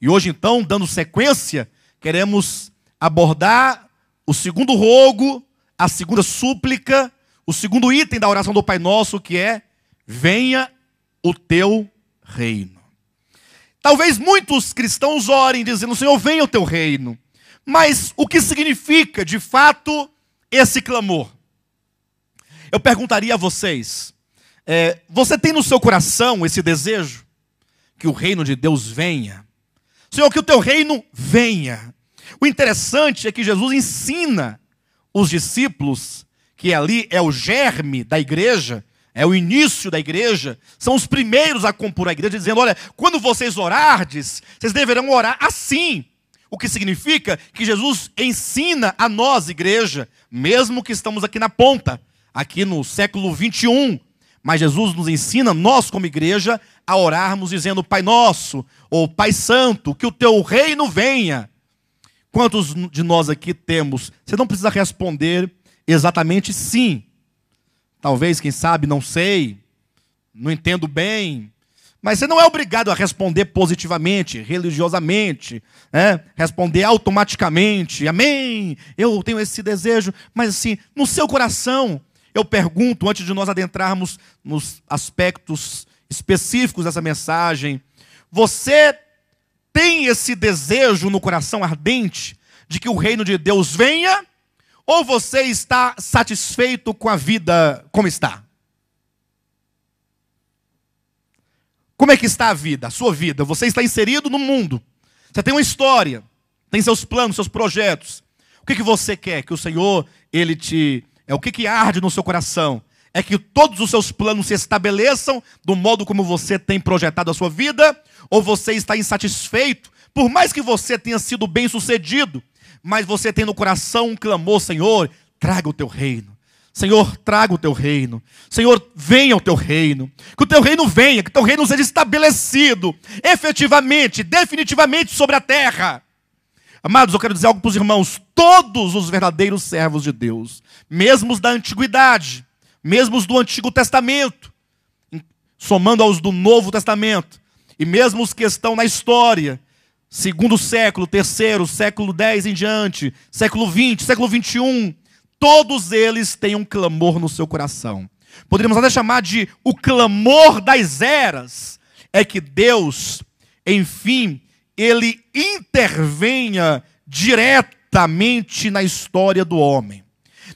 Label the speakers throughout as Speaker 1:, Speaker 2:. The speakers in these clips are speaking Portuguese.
Speaker 1: E hoje, então, dando sequência, queremos abordar o segundo rogo, a segunda súplica, o segundo item da oração do Pai Nosso, que é: venha o teu reino. Talvez muitos cristãos orem dizendo: Senhor, venha o teu reino. Mas o que significa, de fato, esse clamor? Eu perguntaria a vocês: é, você tem no seu coração esse desejo que o reino de Deus venha? Senhor, que o teu reino venha. O interessante é que Jesus ensina os discípulos, que ali é o germe da igreja, é o início da igreja, são os primeiros a compor a igreja, dizendo: olha, quando vocês orardes, vocês deverão orar assim. O que significa que Jesus ensina a nós, igreja, mesmo que estamos aqui na ponta, aqui no século 21, mas Jesus nos ensina, nós como igreja, a orarmos dizendo: Pai Nosso, ou Pai Santo, que o teu reino venha. Quantos de nós aqui temos? Você não precisa responder exatamente sim. Talvez, quem sabe, não sei, não entendo bem. Mas você não é obrigado a responder positivamente, religiosamente, né? responder automaticamente, amém, eu tenho esse desejo, mas assim, no seu coração, eu pergunto, antes de nós adentrarmos nos aspectos específicos dessa mensagem, você tem esse desejo no coração ardente de que o reino de Deus venha? Ou você está satisfeito com a vida como está? Como é que está a vida, a sua vida? Você está inserido no mundo. Você tem uma história, tem seus planos, seus projetos. O que, que você quer? Que o Senhor ele te é o que, que arde no seu coração? É que todos os seus planos se estabeleçam do modo como você tem projetado a sua vida? Ou você está insatisfeito? Por mais que você tenha sido bem sucedido, mas você tem no coração um clamor: Senhor, traga o teu reino. Senhor, traga o teu reino. Senhor, venha o teu reino. Que o teu reino venha, que o teu reino seja estabelecido efetivamente, definitivamente sobre a terra. Amados, eu quero dizer algo para os irmãos: todos os verdadeiros servos de Deus, mesmo os da antiguidade, mesmo os do Antigo Testamento, somando aos do Novo Testamento, e mesmo os que estão na história, segundo século, terceiro, século X em diante, século XX, século XXI, todos eles têm um clamor no seu coração. Poderíamos até chamar de o clamor das eras. É que Deus, enfim, ele intervenha diretamente na história do homem.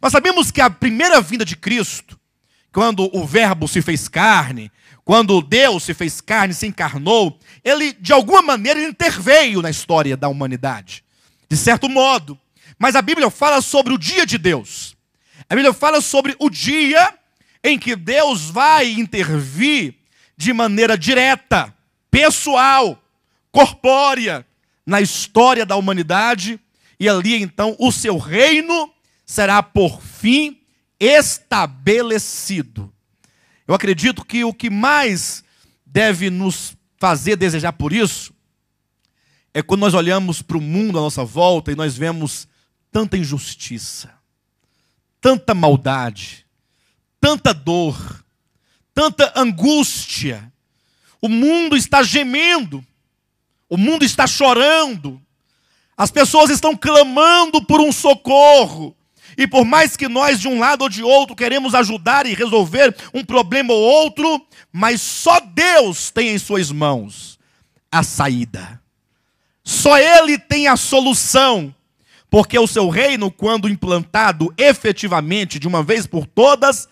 Speaker 1: Nós sabemos que a primeira vinda de Cristo, quando o Verbo se fez carne, quando Deus se fez carne, se encarnou, ele de alguma maneira interveio na história da humanidade, de certo modo. Mas a Bíblia fala sobre o dia de Deus. A Bíblia fala sobre o dia em que Deus vai intervir de maneira direta, pessoal, corpórea na história da humanidade, e ali então o seu reino será por fim estabelecido. Eu acredito que o que mais deve nos fazer desejar por isso é quando nós olhamos para o mundo à nossa volta e nós vemos tanta injustiça, tanta maldade, tanta dor, tanta angústia. O mundo está gemendo o mundo está chorando. As pessoas estão clamando por um socorro. E por mais que nós, de um lado ou de outro, queremos ajudar e resolver um problema ou outro, mas só Deus tem em suas mãos a saída. Só Ele tem a solução. Porque o seu reino, quando implantado efetivamente, de uma vez por todas,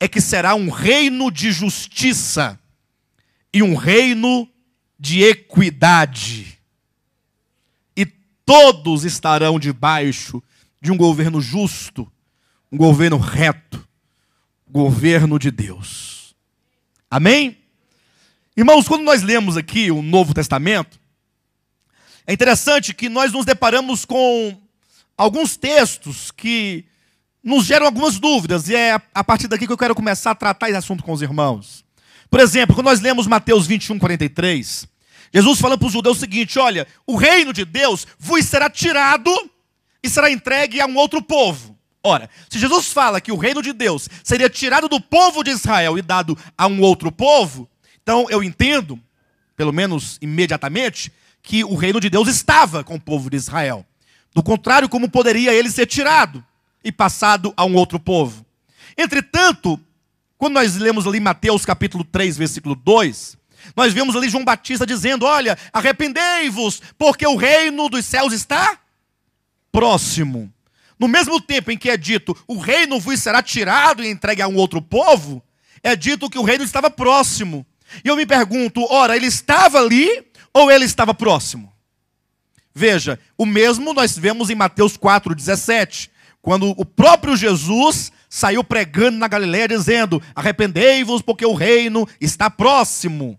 Speaker 1: é que será um reino de justiça e um reino de equidade. E todos estarão debaixo de um governo justo, um governo reto, governo de Deus. Amém? Irmãos, quando nós lemos aqui o Novo Testamento, é interessante que nós nos deparamos com alguns textos que nos geram algumas dúvidas, e é a partir daqui que eu quero começar a tratar esse assunto com os irmãos. Por exemplo, quando nós lemos Mateus 21, 43, Jesus fala para os judeus o seguinte: olha, o reino de Deus vos será tirado e será entregue a um outro povo. Ora, se Jesus fala que o reino de Deus seria tirado do povo de Israel e dado a um outro povo, então eu entendo, pelo menos imediatamente, que o reino de Deus estava com o povo de Israel. Do contrário, como poderia ele ser tirado e passado a um outro povo? Entretanto, quando nós lemos ali Mateus capítulo 3, versículo 2, nós vimos ali João Batista dizendo: Olha, arrependei-vos, porque o reino dos céus está próximo. No mesmo tempo em que é dito o reino vos será tirado e entregue a um outro povo, é dito que o reino estava próximo. E eu me pergunto: ora, ele estava ali ou ele estava próximo? Veja, o mesmo nós vemos em Mateus 4,17, quando o próprio Jesus saiu pregando na Galiléia dizendo: Arrependei-vos, porque o reino está próximo.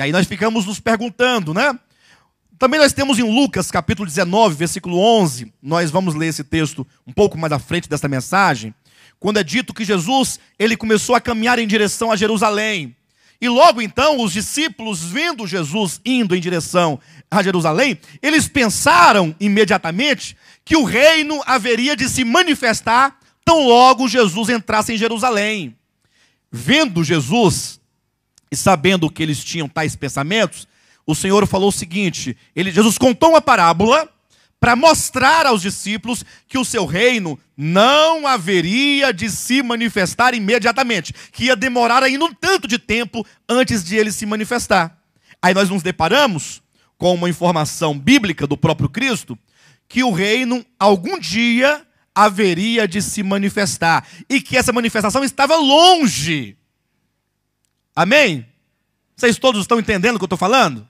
Speaker 1: E aí nós ficamos nos perguntando, né? Também nós temos em Lucas, capítulo 19, versículo 11, nós vamos ler esse texto um pouco mais à frente desta mensagem, quando é dito que Jesus, ele começou a caminhar em direção a Jerusalém. E logo então, os discípulos, vendo Jesus indo em direção a Jerusalém, eles pensaram imediatamente que o reino haveria de se manifestar tão logo Jesus entrasse em Jerusalém. Vendo Jesus e sabendo que eles tinham tais pensamentos, o Senhor falou o seguinte: ele, Jesus contou uma parábola para mostrar aos discípulos que o seu reino não haveria de se manifestar imediatamente, que ia demorar ainda um tanto de tempo antes de ele se manifestar. Aí nós nos deparamos com uma informação bíblica do próprio Cristo que o reino algum dia haveria de se manifestar e que essa manifestação estava longe Amém? Vocês todos estão entendendo o que eu estou falando?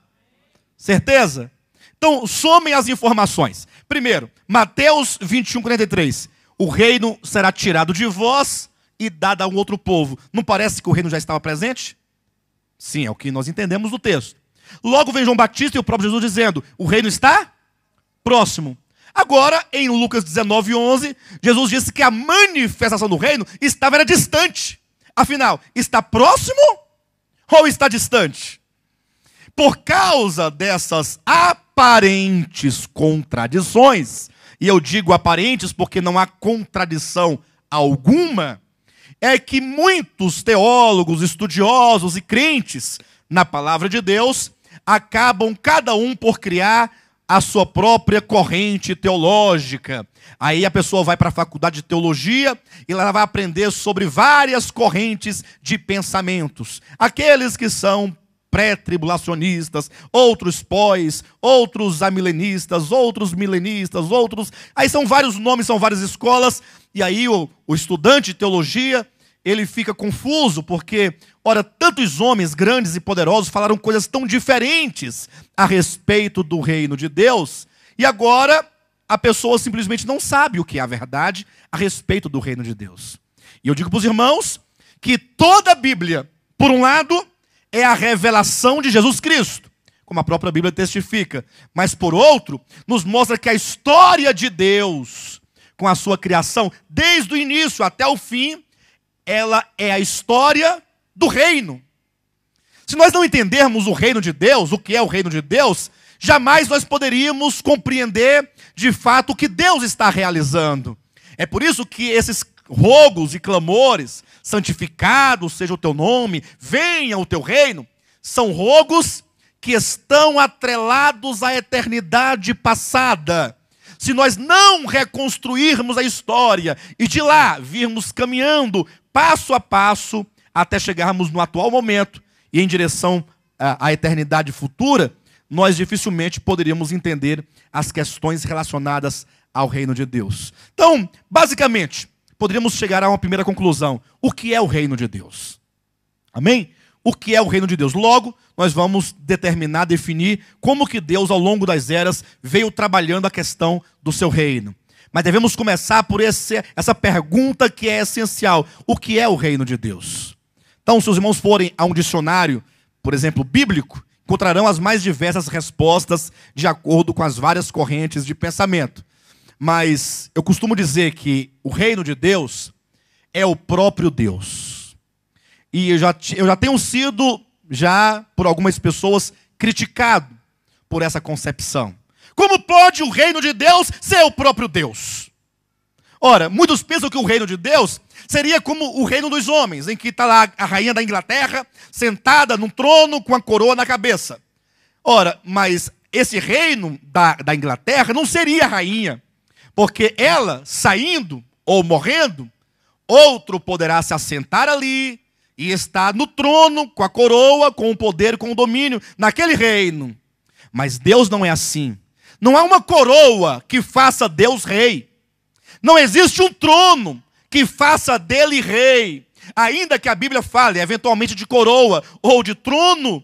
Speaker 1: Certeza? Então, somem as informações. Primeiro, Mateus 21, 43. O reino será tirado de vós e dado a um outro povo. Não parece que o reino já estava presente? Sim, é o que nós entendemos do texto. Logo vem João Batista e o próprio Jesus dizendo: O reino está próximo. Agora, em Lucas 19, 11, Jesus disse que a manifestação do reino estava era distante. Afinal, está próximo ou está distante? Por causa dessas aparentes contradições, e eu digo aparentes porque não há contradição alguma, é que muitos teólogos, estudiosos e crentes na palavra de Deus acabam cada um por criar a sua própria corrente teológica. Aí a pessoa vai para a faculdade de teologia e lá ela vai aprender sobre várias correntes de pensamentos. Aqueles que são pré-tribulacionistas, outros pós, outros amilenistas, outros milenistas, outros. Aí são vários nomes, são várias escolas, e aí o, o estudante de teologia ele fica confuso porque, ora, tantos homens grandes e poderosos falaram coisas tão diferentes a respeito do reino de Deus, e agora a pessoa simplesmente não sabe o que é a verdade a respeito do reino de Deus. E eu digo para os irmãos que toda a Bíblia, por um lado, é a revelação de Jesus Cristo, como a própria Bíblia testifica, mas por outro, nos mostra que a história de Deus com a sua criação, desde o início até o fim, ela é a história do reino. Se nós não entendermos o reino de Deus, o que é o reino de Deus, jamais nós poderíamos compreender de fato o que Deus está realizando. É por isso que esses rogos e clamores, santificado seja o teu nome, venha o teu reino, são rogos que estão atrelados à eternidade passada se nós não reconstruirmos a história e de lá virmos caminhando passo a passo até chegarmos no atual momento e em direção ah, à eternidade futura, nós dificilmente poderíamos entender as questões relacionadas ao reino de Deus. Então, basicamente, poderíamos chegar a uma primeira conclusão: o que é o reino de Deus? Amém? o que é o reino de Deus. Logo, nós vamos determinar, definir como que Deus, ao longo das eras, veio trabalhando a questão do seu reino. Mas devemos começar por esse, essa pergunta que é essencial: o que é o reino de Deus? Então, se os irmãos forem a um dicionário, por exemplo, bíblico, encontrarão as mais diversas respostas de acordo com as várias correntes de pensamento. Mas eu costumo dizer que o reino de Deus é o próprio Deus. E eu já, eu já tenho sido, já por algumas pessoas, criticado por essa concepção. Como pode o reino de Deus ser o próprio Deus? Ora, muitos pensam que o reino de Deus seria como o reino dos homens, em que está lá a rainha da Inglaterra sentada num trono com a coroa na cabeça. Ora, mas esse reino da, da Inglaterra não seria a rainha, porque ela saindo ou morrendo, outro poderá se assentar ali, e está no trono, com a coroa, com o poder, com o domínio, naquele reino. Mas Deus não é assim. Não há uma coroa que faça Deus rei. Não existe um trono que faça dele rei. Ainda que a Bíblia fale eventualmente de coroa ou de trono,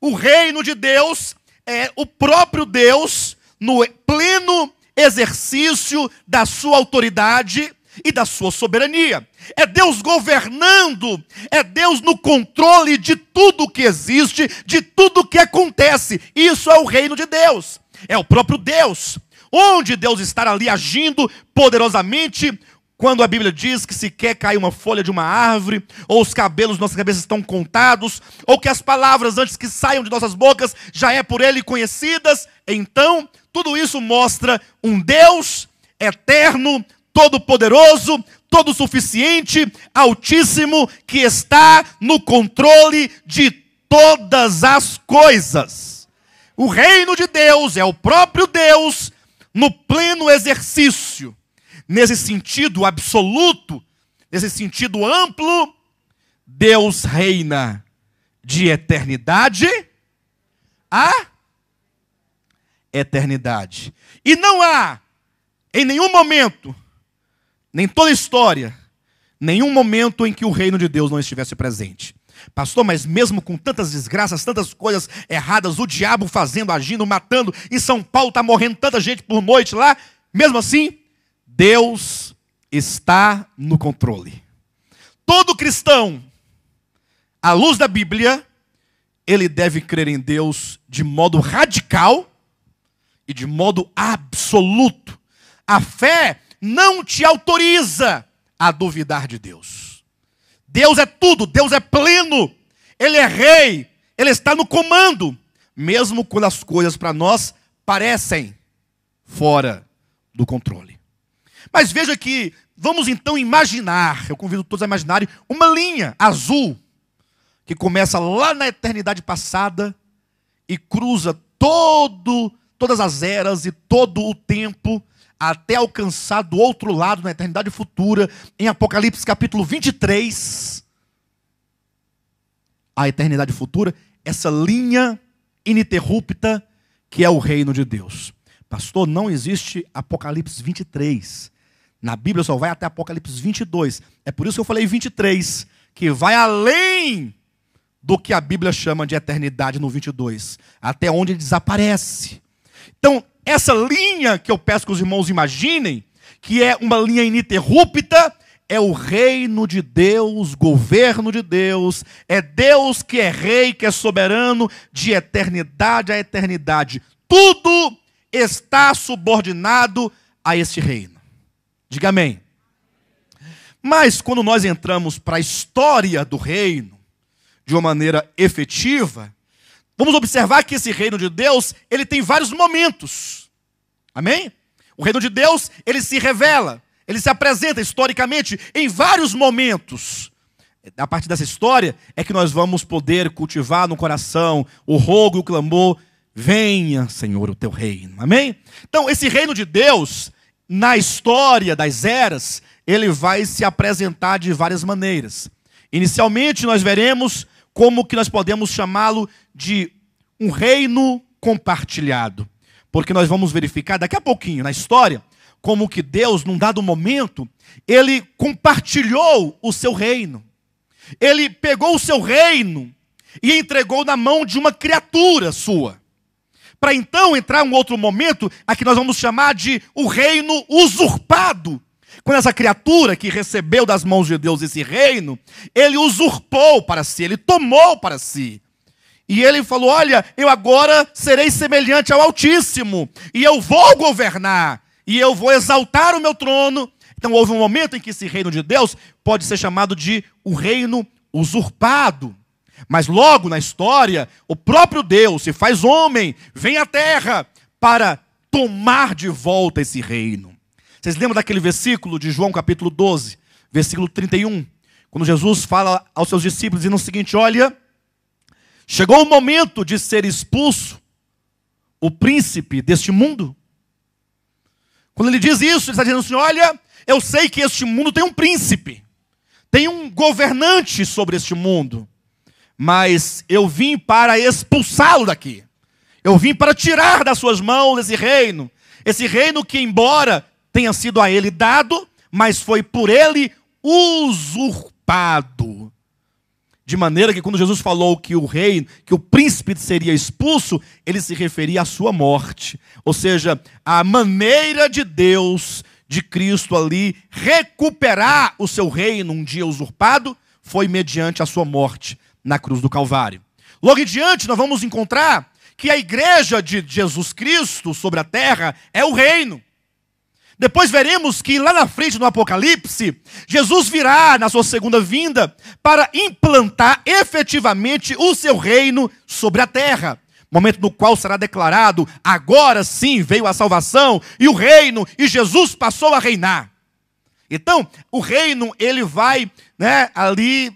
Speaker 1: o reino de Deus é o próprio Deus no pleno exercício da sua autoridade e da sua soberania é Deus governando, é Deus no controle de tudo que existe, de tudo que acontece. Isso é o reino de Deus, é o próprio Deus. Onde Deus está ali agindo poderosamente, quando a Bíblia diz que se quer cair uma folha de uma árvore, ou os cabelos de nossas cabeças estão contados, ou que as palavras antes que saiam de nossas bocas já é por ele conhecidas, então tudo isso mostra um Deus eterno, todo-poderoso, todo-suficiente, altíssimo, que está no controle de todas as coisas. O reino de Deus é o próprio Deus no pleno exercício, nesse sentido absoluto, nesse sentido amplo, Deus reina de eternidade a eternidade. E não há, em nenhum momento, nem toda a história, nenhum momento em que o reino de Deus não estivesse presente. Pastor, mas mesmo com tantas desgraças, tantas coisas erradas, o diabo fazendo, agindo, matando, em São Paulo está morrendo tanta gente por noite lá, mesmo assim, Deus está no controle. Todo cristão, à luz da Bíblia, ele deve crer em Deus de modo radical e de modo absoluto. A fé não te autoriza a duvidar de Deus. Deus é tudo, Deus é pleno, Ele é rei, Ele está no comando, mesmo quando as coisas para nós parecem fora do controle. Mas veja que, vamos então imaginar, eu convido todos a imaginarem, uma linha azul que começa lá na eternidade passada e cruza todo, todas as eras e todo o tempo até alcançar do outro lado, na eternidade futura, em Apocalipse capítulo 23, a eternidade futura, essa linha ininterrupta que é o reino de Deus. Pastor, não existe Apocalipse 23. Na Bíblia só vai até Apocalipse 22. É por isso que eu falei 23, que vai além do que a Bíblia chama de eternidade no 22, até onde ele desaparece. Então, essa linha que eu peço que os irmãos imaginem, que é uma linha ininterrupta, é o reino de Deus, governo de Deus, é Deus que é rei, que é soberano de eternidade a eternidade. Tudo está subordinado a esse reino. Diga amém. Mas quando nós entramos para a história do reino, de uma maneira efetiva, Vamos observar que esse reino de Deus, ele tem vários momentos. Amém? O reino de Deus, ele se revela, ele se apresenta historicamente em vários momentos. A partir dessa história é que nós vamos poder cultivar no coração o rogo e o clamor: venha, Senhor, o teu reino. Amém? Então, esse reino de Deus, na história das eras, ele vai se apresentar de várias maneiras. Inicialmente, nós veremos como que nós podemos chamá-lo de um reino compartilhado. Porque nós vamos verificar daqui a pouquinho na história como que Deus, num dado momento, ele compartilhou o seu reino. Ele pegou o seu reino e entregou na mão de uma criatura sua. Para então entrar um outro momento a que nós vamos chamar de o reino usurpado quando essa criatura que recebeu das mãos de Deus esse reino, ele usurpou para si, ele tomou para si. E ele falou: Olha, eu agora serei semelhante ao Altíssimo, e eu vou governar, e eu vou exaltar o meu trono. Então houve um momento em que esse reino de Deus pode ser chamado de o reino usurpado. Mas logo na história, o próprio Deus se faz homem, vem à terra para tomar de volta esse reino. Vocês lembram daquele versículo de João capítulo 12, versículo 31, quando Jesus fala aos seus discípulos dizendo o seguinte: Olha, chegou o momento de ser expulso o príncipe deste mundo. Quando ele diz isso, ele está dizendo assim: Olha, eu sei que este mundo tem um príncipe, tem um governante sobre este mundo, mas eu vim para expulsá-lo daqui. Eu vim para tirar das suas mãos esse reino, esse reino que, embora tenha sido a ele dado, mas foi por ele usurpado. De maneira que quando Jesus falou que o rei, que o príncipe seria expulso, ele se referia à sua morte, ou seja, a maneira de Deus, de Cristo ali recuperar o seu reino um dia usurpado, foi mediante a sua morte na cruz do Calvário. Logo em diante, nós vamos encontrar que a igreja de Jesus Cristo sobre a terra é o reino. Depois veremos que lá na frente no Apocalipse, Jesus virá na sua segunda vinda para implantar efetivamente o seu reino sobre a terra. Momento no qual será declarado: agora sim veio a salvação e o reino, e Jesus passou a reinar. Então, o reino ele vai, né, ali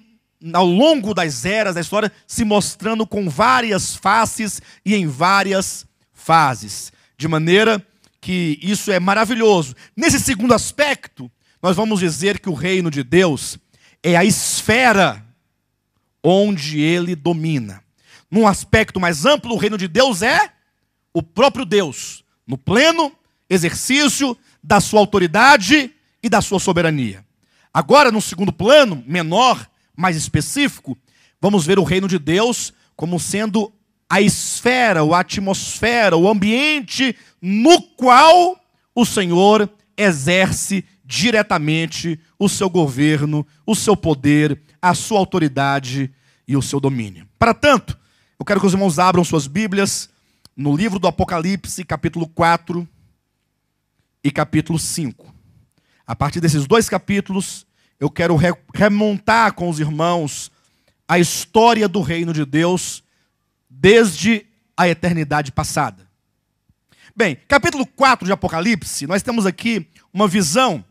Speaker 1: ao longo das eras da história se mostrando com várias faces e em várias fases, de maneira que isso é maravilhoso. Nesse segundo aspecto, nós vamos dizer que o reino de Deus é a esfera onde ele domina. Num aspecto mais amplo, o reino de Deus é o próprio Deus, no pleno exercício da sua autoridade e da sua soberania. Agora, num segundo plano, menor, mais específico, vamos ver o reino de Deus como sendo a esfera, a atmosfera, o ambiente no qual o Senhor exerce diretamente o seu governo, o seu poder, a sua autoridade e o seu domínio. Para tanto, eu quero que os irmãos abram suas Bíblias no livro do Apocalipse, capítulo 4 e capítulo 5. A partir desses dois capítulos, eu quero remontar com os irmãos a história do reino de Deus desde a eternidade passada. Bem, capítulo 4 de Apocalipse, nós temos aqui uma visão.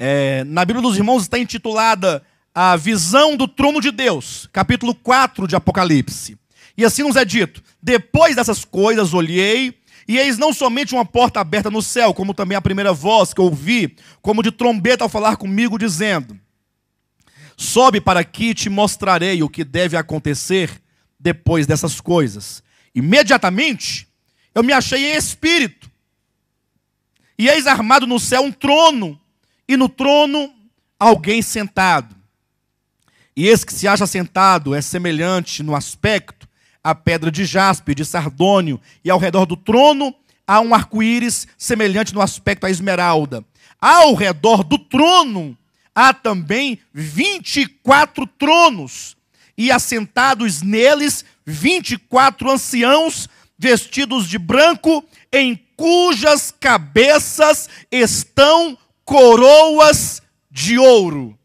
Speaker 1: É, na Bíblia dos Irmãos está intitulada A Visão do Trono de Deus, capítulo 4 de Apocalipse. E assim nos é dito: Depois dessas coisas olhei, e eis não somente uma porta aberta no céu, como também a primeira voz que ouvi, como de trombeta ao falar comigo, dizendo: Sobe para aqui e te mostrarei o que deve acontecer depois dessas coisas. Imediatamente eu me achei em espírito. E eis armado no céu um trono, e no trono alguém sentado. E esse que se acha sentado é semelhante no aspecto à pedra de jaspe, de sardônio, e ao redor do trono há um arco-íris semelhante no aspecto à esmeralda. Ao redor do trono há também 24 tronos e assentados neles vinte e quatro anciãos vestidos de branco, em cujas cabeças estão coroas de ouro.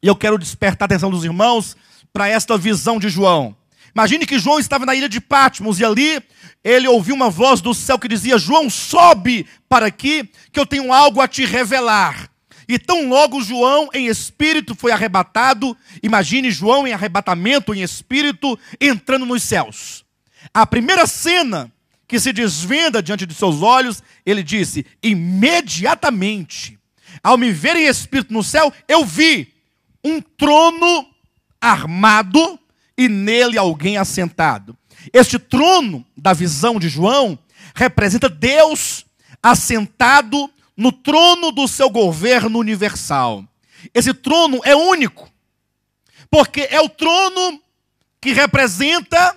Speaker 1: E eu quero despertar a atenção dos irmãos para esta visão de João. Imagine que João estava na ilha de Patmos e ali ele ouviu uma voz do céu que dizia: João, sobe para aqui, que eu tenho algo a te revelar. E tão logo João em espírito foi arrebatado, imagine João em arrebatamento em espírito entrando nos céus. A primeira cena que se desvenda diante de seus olhos, ele disse: imediatamente, ao me ver em espírito no céu, eu vi um trono armado e nele alguém assentado. Este trono da visão de João representa Deus assentado no trono do seu governo universal. Esse trono é único, porque é o trono que representa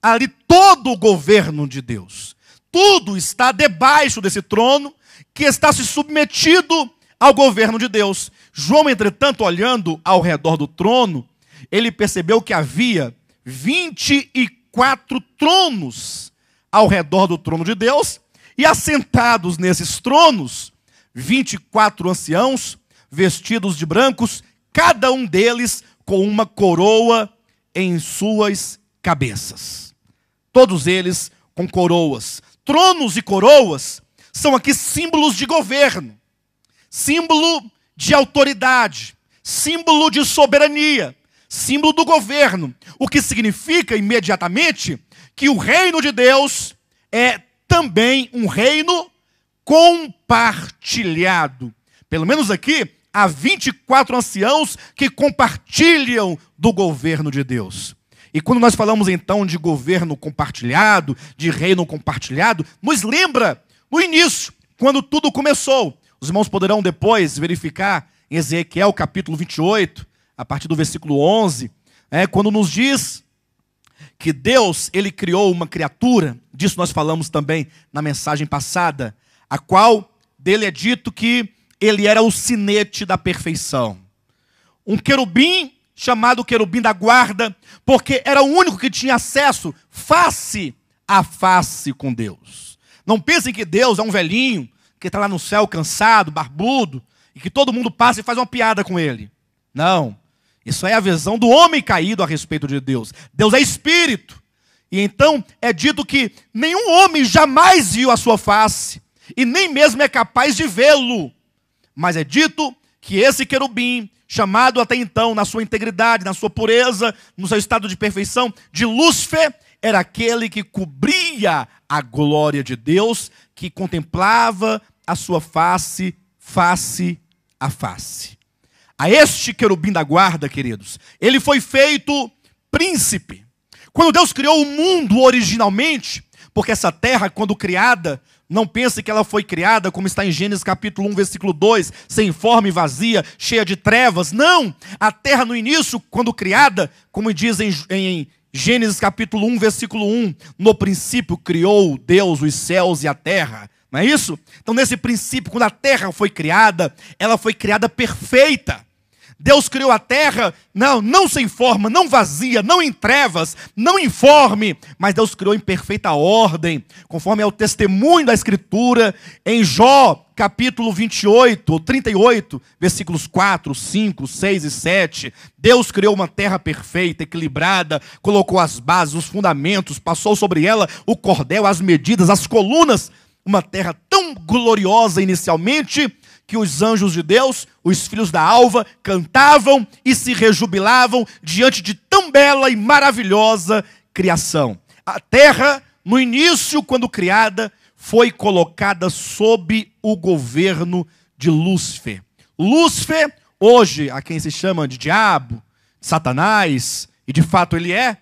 Speaker 1: ali todo o governo de Deus. Tudo está debaixo desse trono que está se submetido ao governo de Deus. João, entretanto, olhando ao redor do trono, ele percebeu que havia 24 tronos ao redor do trono de Deus e assentados nesses tronos, 24 anciãos, vestidos de brancos, cada um deles com uma coroa em suas cabeças. Todos eles com coroas. Tronos e coroas são aqui símbolos de governo, símbolo de autoridade, símbolo de soberania, símbolo do governo, o que significa imediatamente que o reino de Deus é também um reino compartilhado. Pelo menos aqui, há 24 anciãos que compartilham do governo de Deus. E quando nós falamos então de governo compartilhado, de reino compartilhado, nos lembra no início, quando tudo começou. Os irmãos poderão depois verificar em Ezequiel capítulo 28, a partir do versículo 11, é, né, quando nos diz que Deus, ele criou uma criatura, disso nós falamos também na mensagem passada, a qual dele é dito que ele era o sinete da perfeição. Um querubim chamado querubim da guarda, porque era o único que tinha acesso face a face com Deus. Não pensem que Deus é um velhinho que está lá no céu cansado, barbudo, e que todo mundo passa e faz uma piada com ele. Não. Isso é a visão do homem caído a respeito de Deus. Deus é espírito. E então é dito que nenhum homem jamais viu a sua face, e nem mesmo é capaz de vê-lo. Mas é dito que esse querubim, chamado até então na sua integridade, na sua pureza, no seu estado de perfeição, de Lúcifer, era aquele que cobria a glória de Deus, que contemplava a sua face, face a face. A este querubim da guarda, queridos, ele foi feito príncipe. Quando Deus criou o mundo originalmente, porque essa terra, quando criada, não pense que ela foi criada, como está em Gênesis capítulo 1, versículo 2, sem forma e vazia, cheia de trevas. Não! A terra no início, quando criada, como diz em, em Gênesis capítulo 1, versículo 1, no princípio criou Deus os céus e a terra. Não é isso? Então, nesse princípio, quando a terra foi criada, ela foi criada perfeita. Deus criou a terra, não, não sem forma, não vazia, não em trevas, não em forme, mas Deus criou em perfeita ordem, conforme é o testemunho da Escritura em Jó, capítulo 28, 38, versículos 4, 5, 6 e 7. Deus criou uma terra perfeita, equilibrada, colocou as bases, os fundamentos, passou sobre ela o cordel, as medidas, as colunas, uma terra tão gloriosa inicialmente que os anjos de Deus, os filhos da alva, cantavam e se rejubilavam diante de tão bela e maravilhosa criação. A terra, no início, quando criada, foi colocada sob o governo de Lúcifer. Lúcifer, hoje, a quem se chama de diabo, Satanás, e de fato ele é,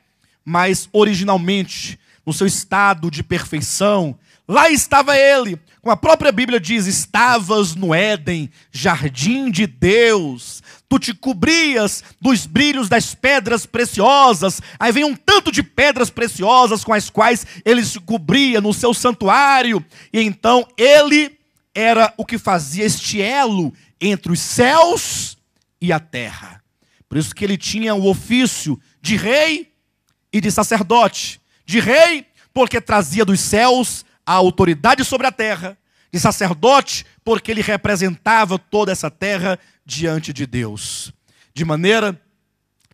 Speaker 1: mas originalmente, no seu estado de perfeição, Lá estava ele, como a própria Bíblia diz: estavas no Éden, jardim de Deus, tu te cobrias dos brilhos das pedras preciosas. Aí vem um tanto de pedras preciosas com as quais ele se cobria no seu santuário, e então ele era o que fazia este elo entre os céus e a terra. Por isso que ele tinha o ofício de rei e de sacerdote. De rei, porque trazia dos céus a autoridade sobre a terra, de sacerdote, porque ele representava toda essa terra diante de Deus. De maneira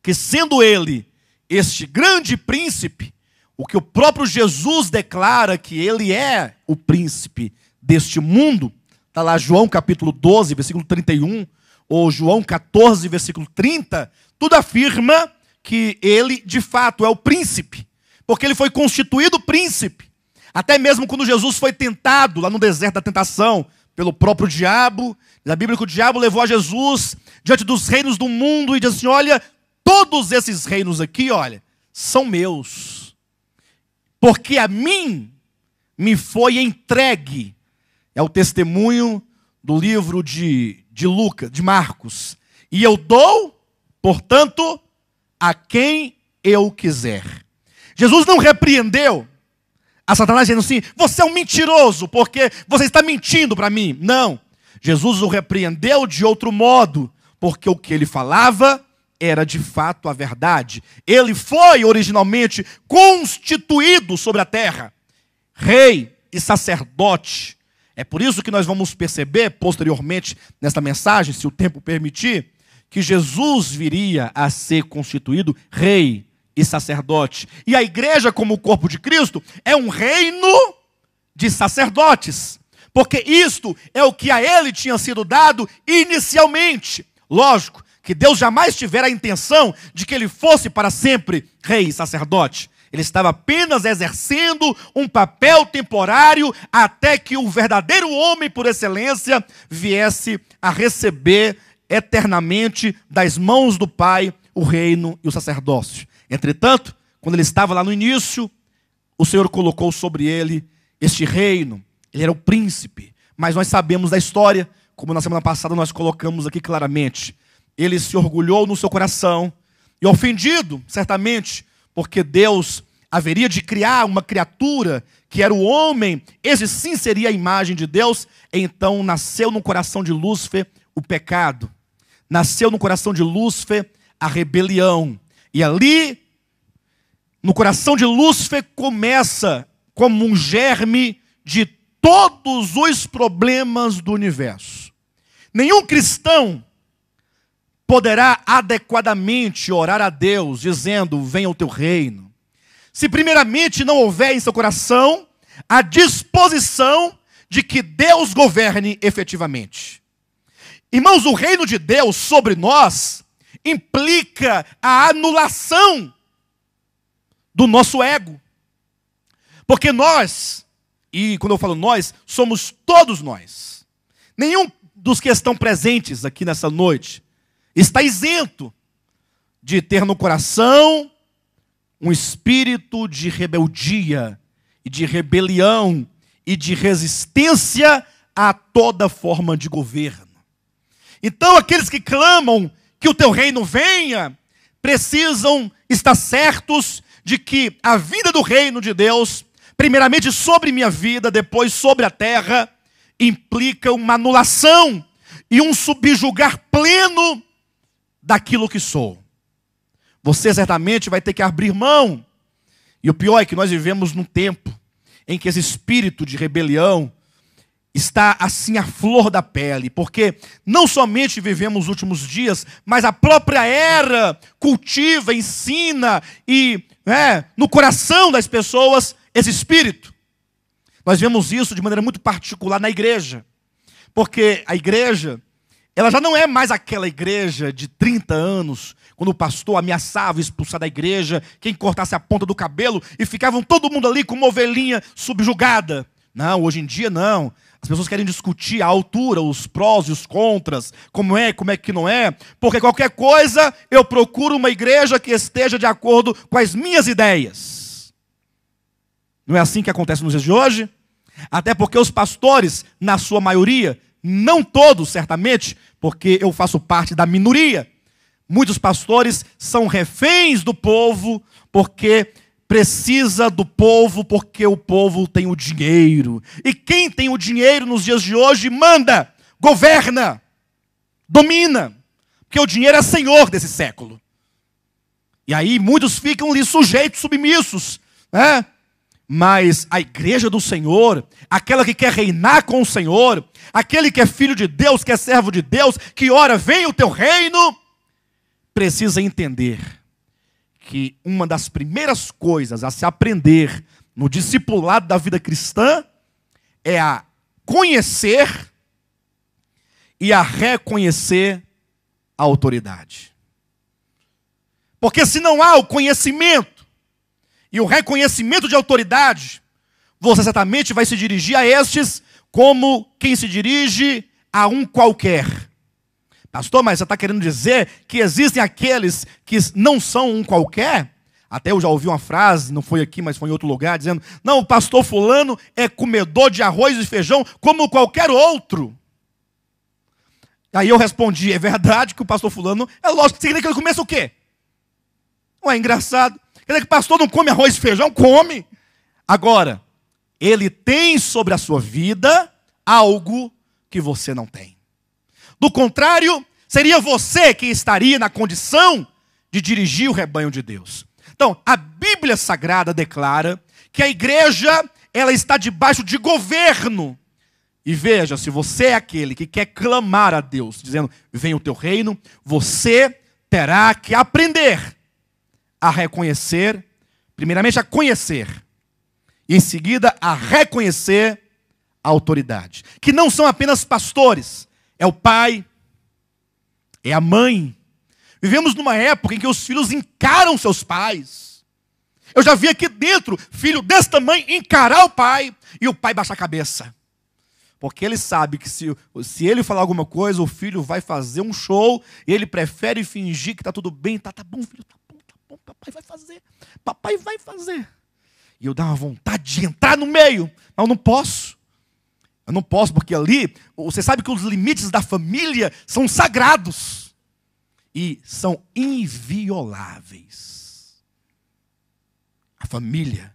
Speaker 1: que, sendo ele este grande príncipe, o que o próprio Jesus declara que ele é o príncipe deste mundo, está lá João capítulo 12, versículo 31, ou João 14, versículo 30, tudo afirma que ele de fato é o príncipe, porque ele foi constituído príncipe até mesmo quando Jesus foi tentado lá no deserto da tentação pelo próprio diabo, na Bíblia que o diabo levou a Jesus diante dos reinos do mundo e disse assim: Olha, todos esses reinos aqui, olha, são meus, porque a mim me foi entregue. É o testemunho do livro de, de Lucas, de Marcos. E eu dou, portanto, a quem eu quiser. Jesus não repreendeu a Satanás dizendo assim: você é um mentiroso, porque você está mentindo para mim. Não. Jesus o repreendeu de outro modo, porque o que ele falava era de fato a verdade. Ele foi originalmente constituído sobre a terra, rei e sacerdote. É por isso que nós vamos perceber posteriormente nesta mensagem, se o tempo permitir, que Jesus viria a ser constituído rei e sacerdote. E a igreja, como o corpo de Cristo, é um reino de sacerdotes, porque isto é o que a ele tinha sido dado inicialmente. Lógico que Deus jamais tivera a intenção de que ele fosse para sempre rei e sacerdote. Ele estava apenas exercendo um papel temporário até que o verdadeiro homem por excelência viesse a receber eternamente das mãos do Pai o reino e o sacerdócio. Entretanto, quando ele estava lá no início, o Senhor colocou sobre ele este reino. Ele era o príncipe. Mas nós sabemos da história, como na semana passada nós colocamos aqui claramente. Ele se orgulhou no seu coração e ofendido, certamente, porque Deus haveria de criar uma criatura que era o homem, esse sim seria a imagem de Deus. Então nasceu no coração de Lúcifer o pecado. Nasceu no coração de Lúcifer a rebelião. E ali no coração de Lúcifer começa como um germe de todos os problemas do universo. Nenhum cristão poderá adequadamente orar a Deus, dizendo: Venha o teu reino, se primeiramente não houver em seu coração a disposição de que Deus governe efetivamente. Irmãos, o reino de Deus sobre nós implica a anulação do nosso ego. Porque nós, e quando eu falo nós, somos todos nós. Nenhum dos que estão presentes aqui nessa noite está isento de ter no coração um espírito de rebeldia e de rebelião e de resistência a toda forma de governo. Então, aqueles que clamam que o teu reino venha precisam estar certos de que a vida do reino de Deus, primeiramente sobre minha vida, depois sobre a terra, implica uma anulação e um subjugar pleno daquilo que sou. Você certamente vai ter que abrir mão. E o pior é que nós vivemos num tempo em que esse espírito de rebelião está assim à flor da pele, porque não somente vivemos os últimos dias, mas a própria era cultiva, ensina e né, no coração das pessoas esse espírito. Nós vemos isso de maneira muito particular na igreja, porque a igreja, ela já não é mais aquela igreja de 30 anos, quando o pastor ameaçava expulsar da igreja quem cortasse a ponta do cabelo e ficavam todo mundo ali com uma ovelhinha subjugada. Não, hoje em dia não. As pessoas querem discutir a altura, os prós e os contras, como é, como é que não é, porque qualquer coisa eu procuro uma igreja que esteja de acordo com as minhas ideias. Não é assim que acontece nos dias de hoje? Até porque os pastores, na sua maioria, não todos, certamente, porque eu faço parte da minoria, muitos pastores são reféns do povo, porque precisa do povo porque o povo tem o dinheiro. E quem tem o dinheiro nos dias de hoje manda, governa, domina, porque o dinheiro é senhor desse século. E aí muitos ficam ali sujeitos, submissos, né? Mas a igreja do Senhor, aquela que quer reinar com o Senhor, aquele que é filho de Deus, que é servo de Deus, que ora vem o teu reino, precisa entender que uma das primeiras coisas a se aprender no discipulado da vida cristã é a conhecer e a reconhecer a autoridade. Porque se não há o conhecimento e o reconhecimento de autoridade, você certamente vai se dirigir a estes como quem se dirige a um qualquer. Pastor, mas você está querendo dizer que existem aqueles que não são um qualquer? Até eu já ouvi uma frase, não foi aqui, mas foi em outro lugar, dizendo: Não, o pastor Fulano é comedor de arroz e feijão como qualquer outro. Aí eu respondi: É verdade que o pastor Fulano, é lógico, você que ele começa o quê? Ué, engraçado. Quer dizer que o pastor não come arroz e feijão? Come. Agora, ele tem sobre a sua vida algo que você não tem. Do contrário, seria você quem estaria na condição de dirigir o rebanho de Deus. Então, a Bíblia Sagrada declara que a igreja ela está debaixo de governo. E veja, se você é aquele que quer clamar a Deus, dizendo: "Venha o teu reino", você terá que aprender a reconhecer, primeiramente a conhecer, e em seguida a reconhecer a autoridade, que não são apenas pastores, é o pai, é a mãe. Vivemos numa época em que os filhos encaram seus pais. Eu já vi aqui dentro filho desta mãe encarar o pai e o pai baixar a cabeça. Porque ele sabe que se, se ele falar alguma coisa, o filho vai fazer um show e ele prefere fingir que está tudo bem. Tá, tá bom, filho, tá bom, tá bom, papai vai fazer, papai vai fazer. E eu dá uma vontade de entrar no meio, mas eu não posso. Eu não posso, porque ali, você sabe que os limites da família são sagrados e são invioláveis. A família,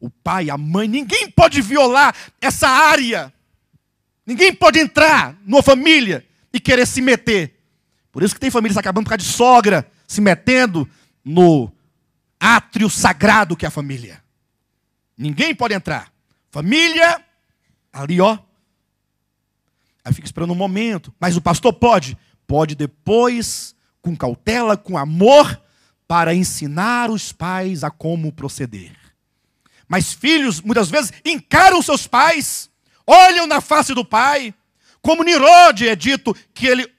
Speaker 1: o pai, a mãe, ninguém pode violar essa área. Ninguém pode entrar numa família e querer se meter. Por isso que tem famílias acabando por causa de sogra se metendo no átrio sagrado que é a família. Ninguém pode entrar. Família ali, ó. Aí fica esperando um momento. Mas o pastor pode? Pode depois, com cautela, com amor, para ensinar os pais a como proceder. Mas filhos, muitas vezes, encaram seus pais, olham na face do pai, como Nirode é dito que ele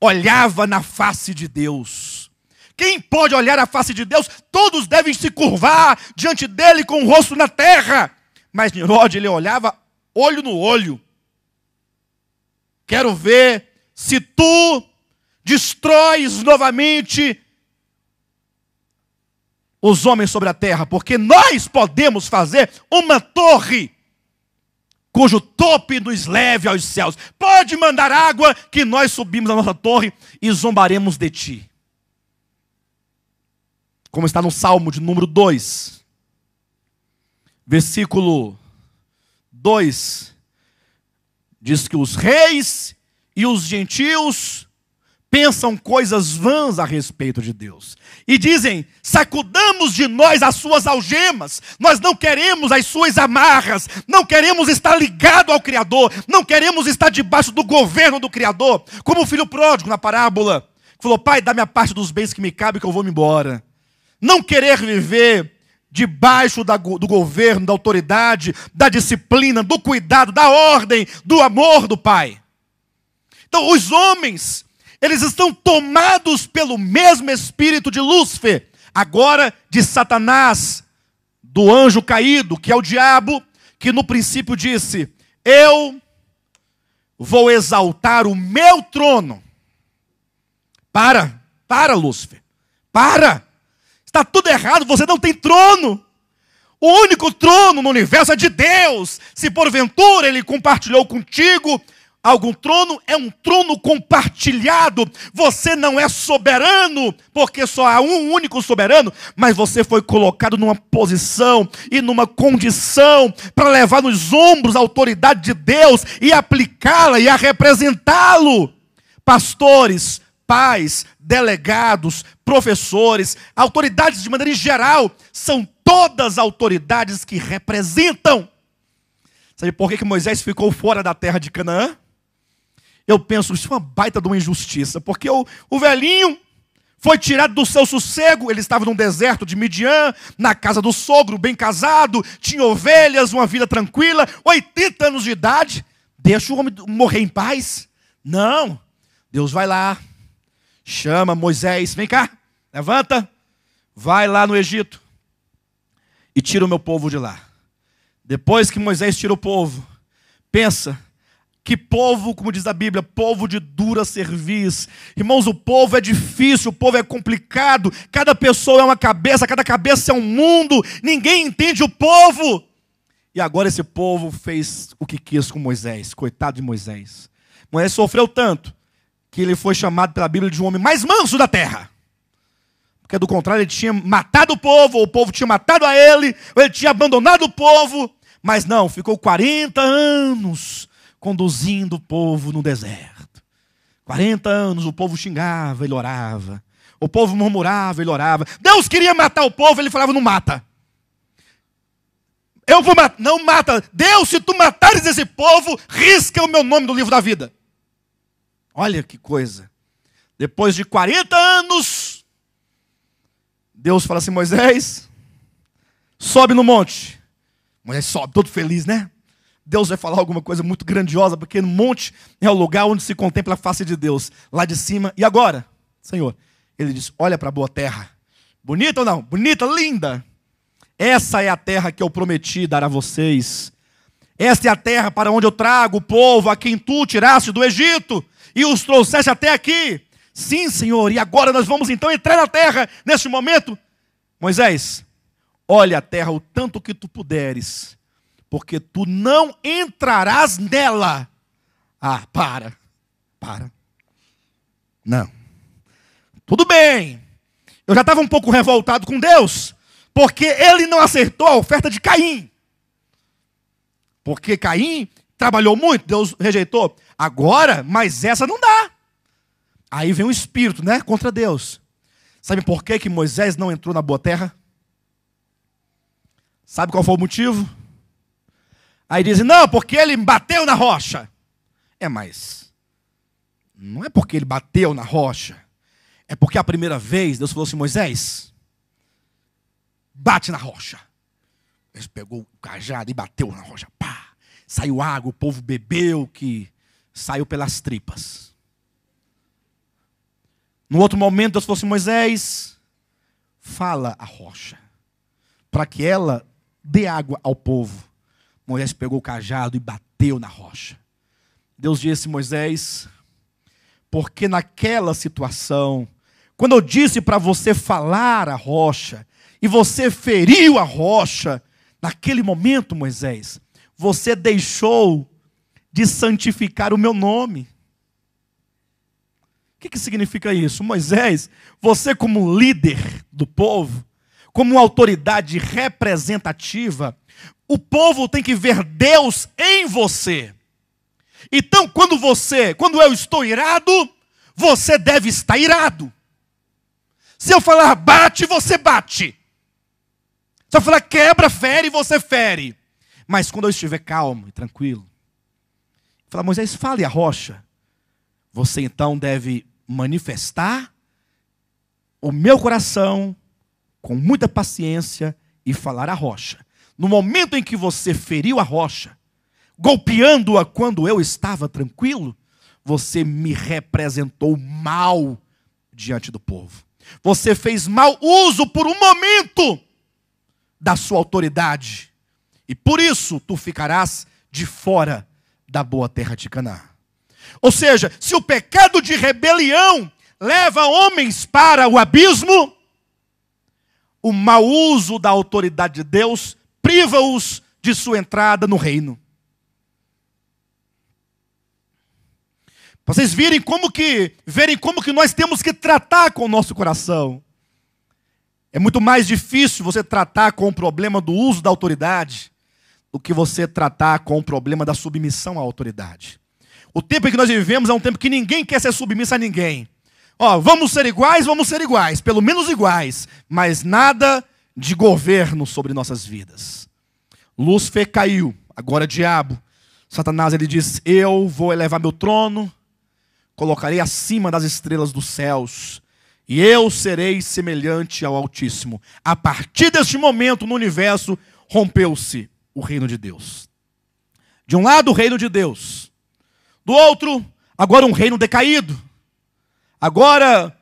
Speaker 1: olhava na face de Deus. Quem pode olhar a face de Deus? Todos devem se curvar diante dele com o rosto na terra. Mas Nirode, ele olhava olho no olho. Quero ver se tu destróis novamente os homens sobre a terra, porque nós podemos fazer uma torre cujo tope nos leve aos céus. Pode mandar água que nós subimos a nossa torre e zombaremos de ti. Como está no Salmo de número 2, versículo 2 diz que os reis e os gentios pensam coisas vãs a respeito de Deus e dizem: sacudamos de nós as suas algemas, nós não queremos as suas amarras, não queremos estar ligado ao Criador, não queremos estar debaixo do governo do Criador, como o filho pródigo na parábola, que falou: Pai, dá-me a parte dos bens que me cabe que eu vou me embora. Não querer viver debaixo da, do governo, da autoridade, da disciplina, do cuidado, da ordem, do amor do Pai. Então, os homens, eles estão tomados pelo mesmo espírito de Lúcifer, agora de Satanás, do anjo caído, que é o diabo, que no princípio disse: Eu vou exaltar o meu trono. Para, para, Lúcifer, para. Está tudo errado, você não tem trono. O único trono no universo é de Deus. Se porventura ele compartilhou contigo algum trono, é um trono compartilhado. Você não é soberano, porque só há um único soberano, mas você foi colocado numa posição e numa condição para levar nos ombros a autoridade de Deus e aplicá-la e a representá-lo. Pastores, pais, delegados, professores, autoridades de maneira geral, são todas autoridades que representam. Sabe por que, que Moisés ficou fora da terra de Canaã? Eu penso, isso é uma baita de uma injustiça, porque o, o velhinho foi tirado do seu sossego, ele estava num deserto de Midian, na casa do sogro, bem casado, tinha ovelhas, uma vida tranquila, 80 anos de idade, deixa o homem morrer em paz? Não, Deus vai lá, chama Moisés, vem cá, levanta, vai lá no Egito e tira o meu povo de lá. Depois que Moisés tira o povo, pensa, que povo, como diz a Bíblia, povo de dura serviço. Irmãos, o povo é difícil, o povo é complicado, cada pessoa é uma cabeça, cada cabeça é um mundo, ninguém entende o povo. E agora esse povo fez o que quis com Moisés, coitado de Moisés. Moisés sofreu tanto que ele foi chamado pela Bíblia de um homem mais manso da terra. Porque do contrário, ele tinha matado o povo, ou o povo tinha matado a ele, ou ele tinha abandonado o povo. Mas não, ficou 40 anos conduzindo o povo no deserto. 40 anos o povo xingava, ele orava. O povo murmurava, ele orava. Deus queria matar o povo, ele falava: não mata. Eu vou matar, não mata. Deus, se tu matares esse povo, risca o meu nome do livro da vida. Olha que coisa. Depois de 40 anos, Deus fala assim: Moisés, sobe no monte. Moisés sobe, todo feliz, né? Deus vai falar alguma coisa muito grandiosa, porque no monte é o lugar onde se contempla a face de Deus, lá de cima. E agora, Senhor? Ele diz: Olha para a boa terra. Bonita ou não? Bonita, linda. Essa é a terra que eu prometi dar a vocês. Esta é a terra para onde eu trago o povo a quem tu tiraste do Egito e os trouxeste até aqui. Sim, Senhor, e agora nós vamos então entrar na terra neste momento. Moisés, olha a terra o tanto que tu puderes, porque tu não entrarás nela. Ah, para, para. Não. Tudo bem. Eu já estava um pouco revoltado com Deus, porque ele não acertou a oferta de Caim. Porque Caim trabalhou muito, Deus rejeitou. Agora, mas essa não dá. Aí vem o espírito, né? Contra Deus. Sabe por que, que Moisés não entrou na boa terra? Sabe qual foi o motivo? Aí dizem, não, porque ele bateu na rocha. É, mas não é porque ele bateu na rocha. É porque a primeira vez Deus falou assim: Moisés, bate na rocha. Ele pegou o cajado e bateu na rocha. Pá! Saiu água, o povo bebeu, que saiu pelas tripas. No outro momento, Deus falou assim: Moisés, fala a rocha, para que ela dê água ao povo. Moisés pegou o cajado e bateu na rocha. Deus disse: Moisés, porque naquela situação, quando eu disse para você falar a rocha, e você feriu a rocha, naquele momento, Moisés, você deixou de santificar o meu nome. O que, que significa isso? Moisés, você, como líder do povo, como autoridade representativa, o povo tem que ver Deus em você. Então, quando você, quando eu estou irado, você deve estar irado. Se eu falar bate, você bate. Se eu falar quebra, fere, você fere. Mas quando eu estiver calmo e tranquilo, Fala, Moisés, fale a rocha. Você então deve manifestar o meu coração com muita paciência e falar a rocha. No momento em que você feriu a rocha, golpeando-a quando eu estava tranquilo, você me representou mal diante do povo. Você fez mau uso por um momento da sua autoridade. E por isso tu ficarás de fora da boa terra de Canaã. Ou seja, se o pecado de rebelião leva homens para o abismo, o mau uso da autoridade de Deus priva-os de sua entrada no reino. Para vocês virem como que, verem como que nós temos que tratar com o nosso coração. É muito mais difícil você tratar com o problema do uso da autoridade do que você tratar com o problema da submissão à autoridade. O tempo em que nós vivemos é um tempo que ninguém quer ser submisso a ninguém. Ó, vamos ser iguais, vamos ser iguais, pelo menos iguais, mas nada de governo sobre nossas vidas. Lúcifer caiu, agora é diabo. Satanás ele diz: "Eu vou elevar meu trono, colocarei acima das estrelas dos céus, e eu serei semelhante ao Altíssimo." A partir deste momento no universo rompeu-se o reino de Deus. De um lado, o reino de Deus. Do outro, agora um reino decaído. Agora,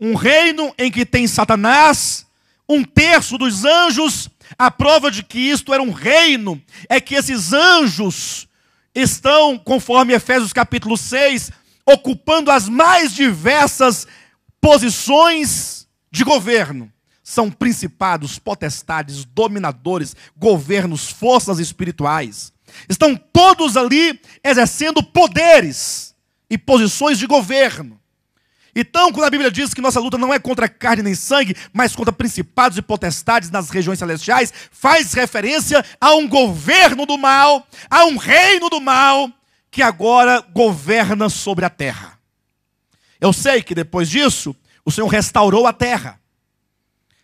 Speaker 1: um reino em que tem Satanás, um terço dos anjos. A prova de que isto era um reino é que esses anjos estão, conforme Efésios capítulo 6, ocupando as mais diversas posições de governo são principados, potestades, dominadores, governos, forças espirituais. Estão todos ali exercendo poderes e posições de governo. Então, quando a Bíblia diz que nossa luta não é contra carne nem sangue, mas contra principados e potestades nas regiões celestiais, faz referência a um governo do mal, a um reino do mal, que agora governa sobre a terra. Eu sei que depois disso, o Senhor restaurou a terra.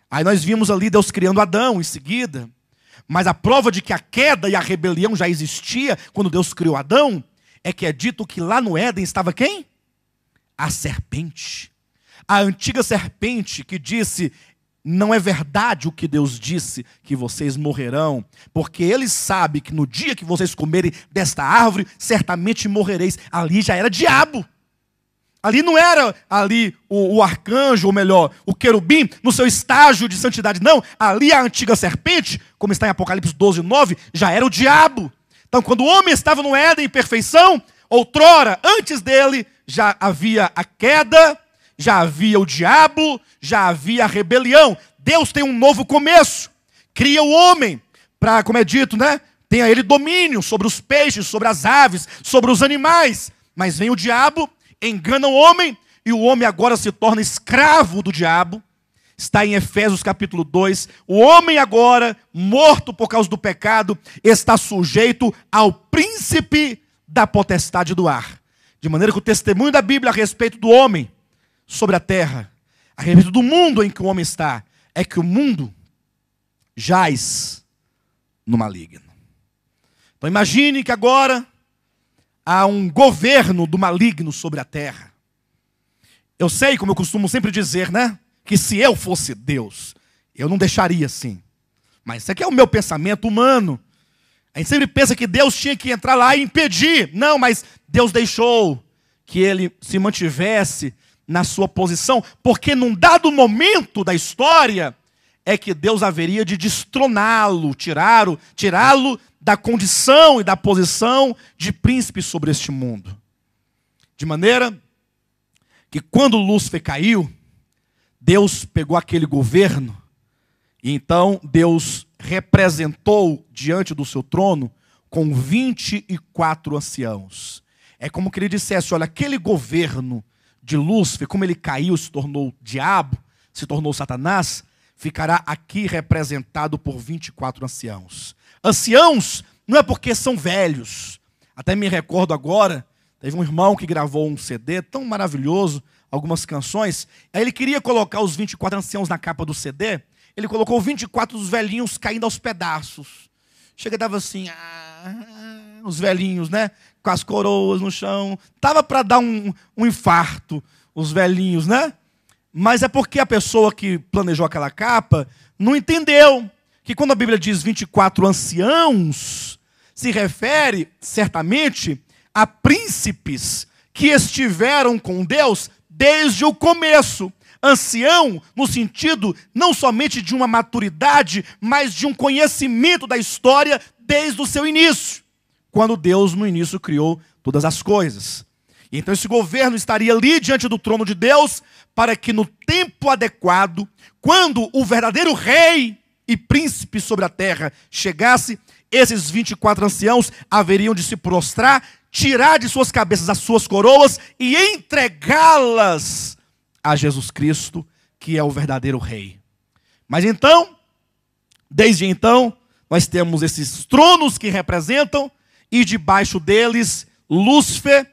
Speaker 1: Aí nós vimos ali Deus criando Adão em seguida. Mas a prova de que a queda e a rebelião já existia quando Deus criou Adão é que é dito que lá no Éden estava quem? A serpente. A antiga serpente que disse: Não é verdade o que Deus disse, que vocês morrerão, porque ele sabe que no dia que vocês comerem desta árvore, certamente morrereis. Ali já era diabo. Ali não era ali o, o, arcanjo, ou melhor, o querubim, no seu estágio de santidade, não. Ali a antiga serpente, como está em Apocalipse 12, 9, já era o diabo. Então, quando o homem estava no Éden em perfeição, outrora, antes dele, já havia a queda, já havia o diabo, já havia a rebelião. Deus tem um novo começo. Cria o homem para, como é dito, né? Tenha ele domínio sobre os peixes, sobre as aves, sobre os animais. Mas vem o diabo engana o homem e o homem agora se torna escravo do diabo. Está em Efésios capítulo 2. O homem agora, morto por causa do pecado, está sujeito ao príncipe da potestade do ar. De maneira que o testemunho da Bíblia a respeito do homem sobre a terra, a respeito do mundo em que o homem está, é que o mundo jaz no maligno. Então imagine que agora há um governo do maligno sobre a terra. Eu sei, como eu costumo sempre dizer, né? Que se eu fosse Deus, eu não deixaria assim. Mas isso aqui é o meu pensamento humano. A gente sempre pensa que Deus tinha que entrar lá e impedir. Não, mas Deus deixou que ele se mantivesse na sua posição, porque num dado momento da história, é que Deus haveria de destroná-lo, tirá-lo, tirá-lo da condição e da posição de príncipe sobre este mundo. De maneira que quando Lúcifer caiu, Deus pegou aquele governo e então Deus representou diante do seu trono com 24 anciãos. É como que ele dissesse: olha, aquele governo de Lúcifer, como ele caiu, se tornou diabo, se tornou Satanás, ficará aqui representado por 24 anciãos. Anciãos não é porque são velhos. Até me recordo agora, teve um irmão que gravou um CD tão maravilhoso, algumas canções. Aí ele queria colocar os 24 anciãos na capa do CD. Ele colocou 24 dos velhinhos caindo aos pedaços. Chega e dava assim, ah, os velhinhos, né? Com as coroas no chão. Tava para dar um, um infarto, os velhinhos, né? Mas é porque a pessoa que planejou aquela capa não entendeu que quando a Bíblia diz 24 anciãos, se refere certamente a príncipes que estiveram com Deus desde o começo. Ancião, no sentido não somente de uma maturidade, mas de um conhecimento da história desde o seu início, quando Deus no início criou todas as coisas. então esse governo estaria ali diante do trono de Deus, para que no tempo adequado, quando o verdadeiro rei e príncipe sobre a terra chegasse, esses 24 anciãos haveriam de se prostrar, tirar de suas cabeças as suas coroas e entregá-las a Jesus Cristo, que é o verdadeiro rei. Mas então, desde então, nós temos esses tronos que representam e debaixo deles Lúcifer,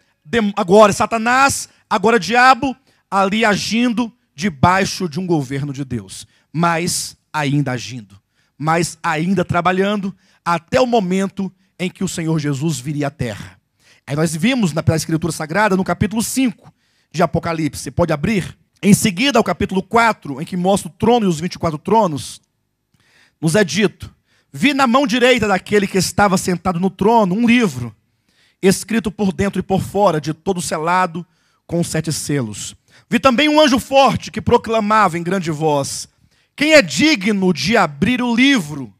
Speaker 1: agora Satanás, agora diabo ali agindo debaixo de um governo de Deus, mas ainda agindo, mas ainda trabalhando até o momento em que o Senhor Jesus viria à terra. Aí nós vimos na Escritura Sagrada, no capítulo 5 de Apocalipse, você pode abrir. Em seguida, ao capítulo 4, em que mostra o trono e os 24 tronos, nos é dito: Vi na mão direita daquele que estava sentado no trono um livro, escrito por dentro e por fora, de todo selado com sete selos. Vi também um anjo forte que proclamava em grande voz: Quem é digno de abrir o livro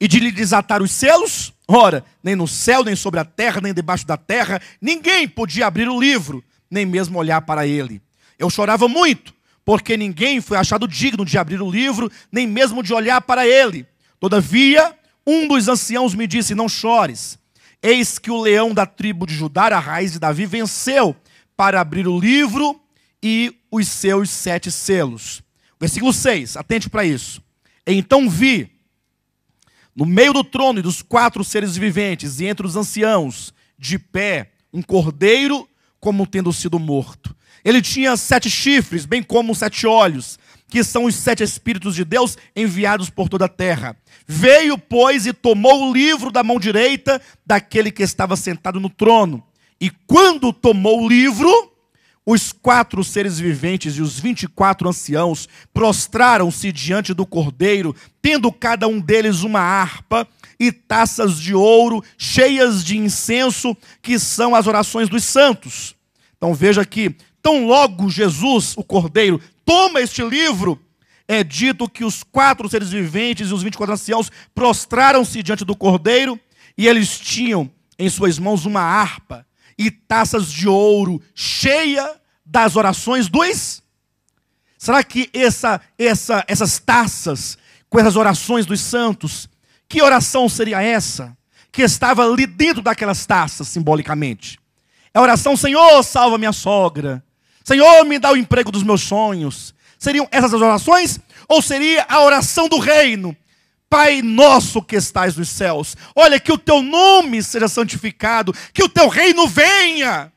Speaker 1: e de lhe desatar os selos? Ora, nem no céu, nem sobre a terra, nem debaixo da terra, ninguém podia abrir o livro, nem mesmo olhar para ele. Eu chorava muito, porque ninguém foi achado digno de abrir o livro, nem mesmo de olhar para ele. Todavia, um dos anciãos me disse: Não chores. Eis que o leão da tribo de Judá, a raiz de Davi, venceu para abrir o livro e os seus sete selos. Versículo 6, atente para isso. Então vi, no meio do trono e dos quatro seres viventes, e entre os anciãos, de pé, um cordeiro como tendo sido morto. Ele tinha sete chifres, bem como sete olhos, que são os sete Espíritos de Deus enviados por toda a terra. Veio, pois, e tomou o livro da mão direita daquele que estava sentado no trono. E quando tomou o livro, os quatro seres viventes e os vinte e quatro anciãos prostraram-se diante do cordeiro, tendo cada um deles uma harpa e taças de ouro cheias de incenso, que são as orações dos santos. Então veja aqui, tão logo Jesus, o cordeiro, toma este livro, é dito que os quatro seres viventes e os vinte e quatro anciãos prostraram-se diante do cordeiro e eles tinham em suas mãos uma harpa e taças de ouro cheia das orações dos? Será que essa, essa, essas taças com essas orações dos santos, que oração seria essa que estava ali dentro daquelas taças simbolicamente? É a oração, Senhor, salva minha sogra. Senhor, me dá o emprego dos meus sonhos. Seriam essas as orações? Ou seria a oração do reino? Pai nosso que estás nos céus, olha que o teu nome seja santificado, que o teu reino venha.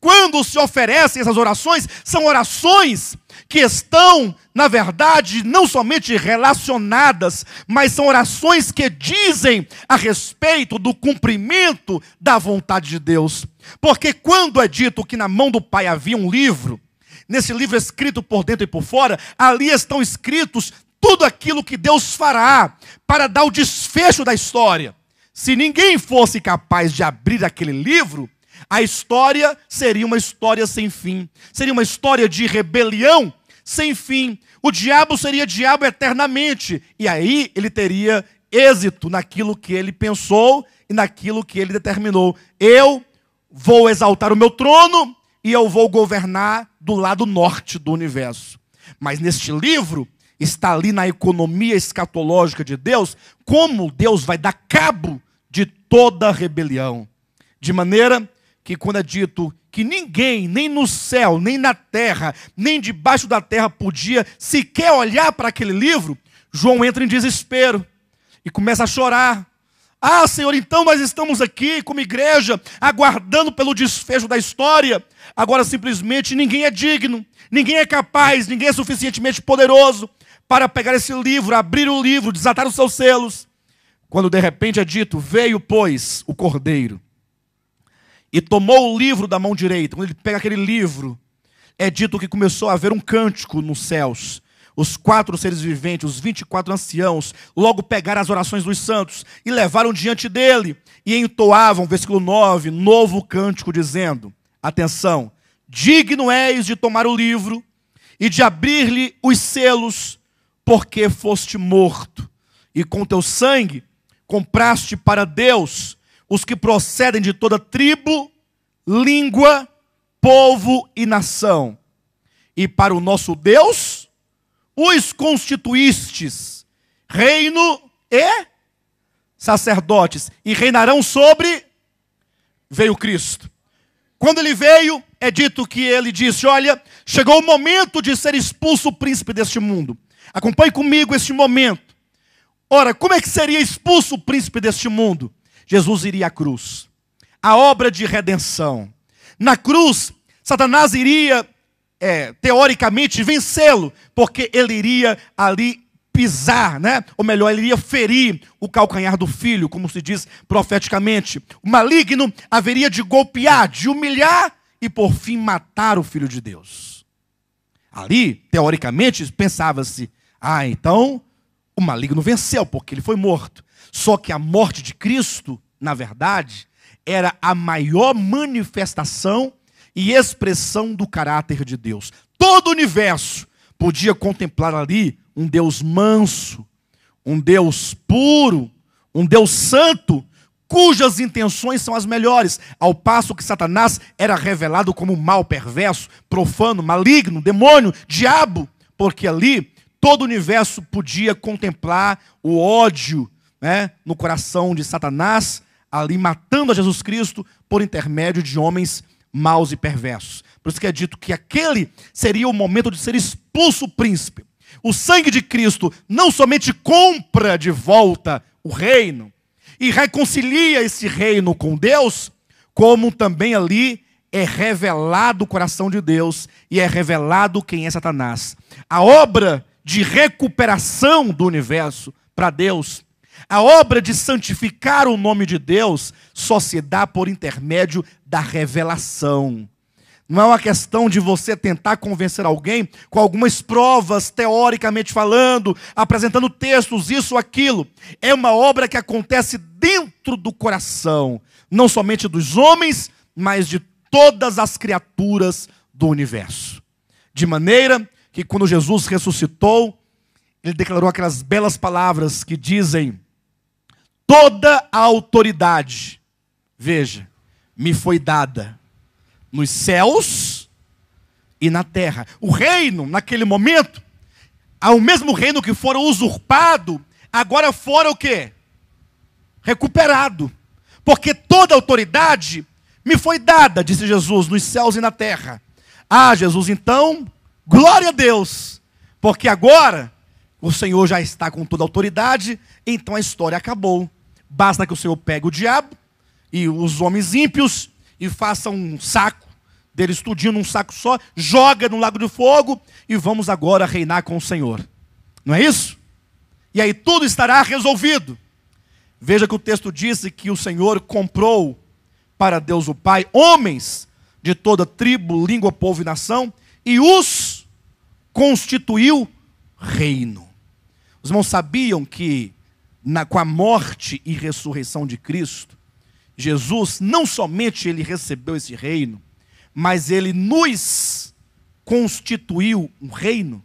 Speaker 1: Quando se oferecem essas orações, são orações que estão, na verdade, não somente relacionadas, mas são orações que dizem a respeito do cumprimento da vontade de Deus. Porque quando é dito que na mão do Pai havia um livro, nesse livro escrito por dentro e por fora, ali estão escritos tudo aquilo que Deus fará para dar o desfecho da história. Se ninguém fosse capaz de abrir aquele livro, a história seria uma história sem fim, seria uma história de rebelião sem fim. O diabo seria diabo eternamente, e aí ele teria êxito naquilo que ele pensou e naquilo que ele determinou. Eu vou exaltar o meu trono e eu vou governar do lado norte do universo. Mas neste livro, está ali na economia escatológica de Deus, como Deus vai dar cabo de toda rebelião. De maneira que, quando é dito que ninguém, nem no céu, nem na terra, nem debaixo da terra, podia sequer olhar para aquele livro, João entra em desespero e começa a chorar. Ah, Senhor, então nós estamos aqui como igreja, aguardando pelo desfecho da história. Agora simplesmente ninguém é digno, ninguém é capaz, ninguém é suficientemente poderoso para pegar esse livro, abrir o livro, desatar os seus selos. Quando de repente é dito: Veio, pois, o cordeiro e tomou o livro da mão direita. Quando ele pega aquele livro, é dito que começou a haver um cântico nos céus. Os quatro seres viventes, os 24 anciãos, logo pegaram as orações dos santos e levaram diante dele e entoavam, versículo 9, novo cântico, dizendo: Atenção, digno és de tomar o livro e de abrir-lhe os selos, porque foste morto, e com teu sangue compraste para Deus os que procedem de toda tribo, língua, povo e nação. E para o nosso Deus os constituístes reino e sacerdotes, e reinarão sobre veio Cristo. Quando ele veio, é dito que ele disse: Olha, chegou o momento de ser expulso o príncipe deste mundo. Acompanhe comigo este momento. Ora, como é que seria expulso o príncipe deste mundo? Jesus iria à cruz. A obra de redenção. Na cruz, Satanás iria, é, teoricamente, vencê-lo, porque ele iria ali pisar, né? Ou melhor, ele iria ferir o calcanhar do filho, como se diz profeticamente. O maligno haveria de golpear, de humilhar e por fim matar o filho de Deus. Ali, teoricamente, pensava-se: ah, então o maligno venceu, porque ele foi morto. Só que a morte de Cristo, na verdade, era a maior manifestação e expressão do caráter de Deus. Todo o universo podia contemplar ali um Deus manso, um Deus puro, um Deus santo, cujas intenções são as melhores, ao passo que Satanás era revelado como mal perverso, profano, maligno, demônio, diabo, porque ali todo o universo podia contemplar o ódio né, no coração de Satanás, ali matando a Jesus Cristo por intermédio de homens maus e perversos. Por isso que é dito que aquele seria o momento de ser expulso o príncipe. O sangue de Cristo não somente compra de volta o reino, e reconcilia esse reino com Deus, como também ali é revelado o coração de Deus e é revelado quem é Satanás. A obra de recuperação do universo para Deus, a obra de santificar o nome de Deus, só se dá por intermédio da revelação não é uma questão de você tentar convencer alguém com algumas provas, teoricamente falando, apresentando textos, isso, aquilo. É uma obra que acontece dentro do coração, não somente dos homens, mas de todas as criaturas do universo. De maneira que quando Jesus ressuscitou, ele declarou aquelas belas palavras que dizem: toda a autoridade, veja, me foi dada nos céus e na terra. O reino, naquele momento, ao é mesmo reino que fora usurpado, agora fora o quê? Recuperado. Porque toda autoridade me foi dada, disse Jesus, nos céus e na terra. Ah, Jesus, então, glória a Deus, porque agora o Senhor já está com toda a autoridade, então a história acabou. Basta que o Senhor pegue o diabo e os homens ímpios e faça um saco dele estudando um saco só, joga no lago de fogo e vamos agora reinar com o Senhor. Não é isso? E aí tudo estará resolvido. Veja que o texto disse que o Senhor comprou para Deus o Pai homens de toda tribo, língua, povo e nação e os constituiu reino. Os irmãos sabiam que na, com a morte e ressurreição de Cristo, Jesus não somente ele recebeu esse reino, mas ele nos constituiu um reino.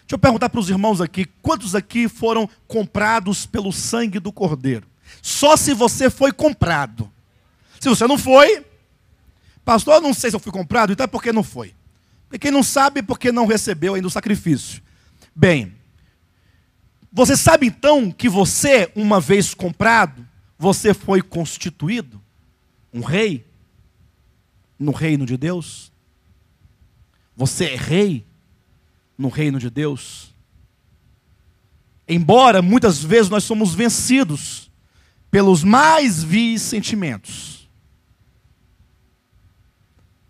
Speaker 1: Deixa eu perguntar para os irmãos aqui, quantos aqui foram comprados pelo sangue do Cordeiro? Só se você foi comprado. Se você não foi, pastor, eu não sei se eu fui comprado, então é porque não foi. E quem não sabe, porque não recebeu ainda o sacrifício. Bem, você sabe então que você, uma vez comprado, você foi constituído um rei no reino de Deus? Você é rei no reino de Deus? Embora muitas vezes nós somos vencidos pelos mais vis sentimentos.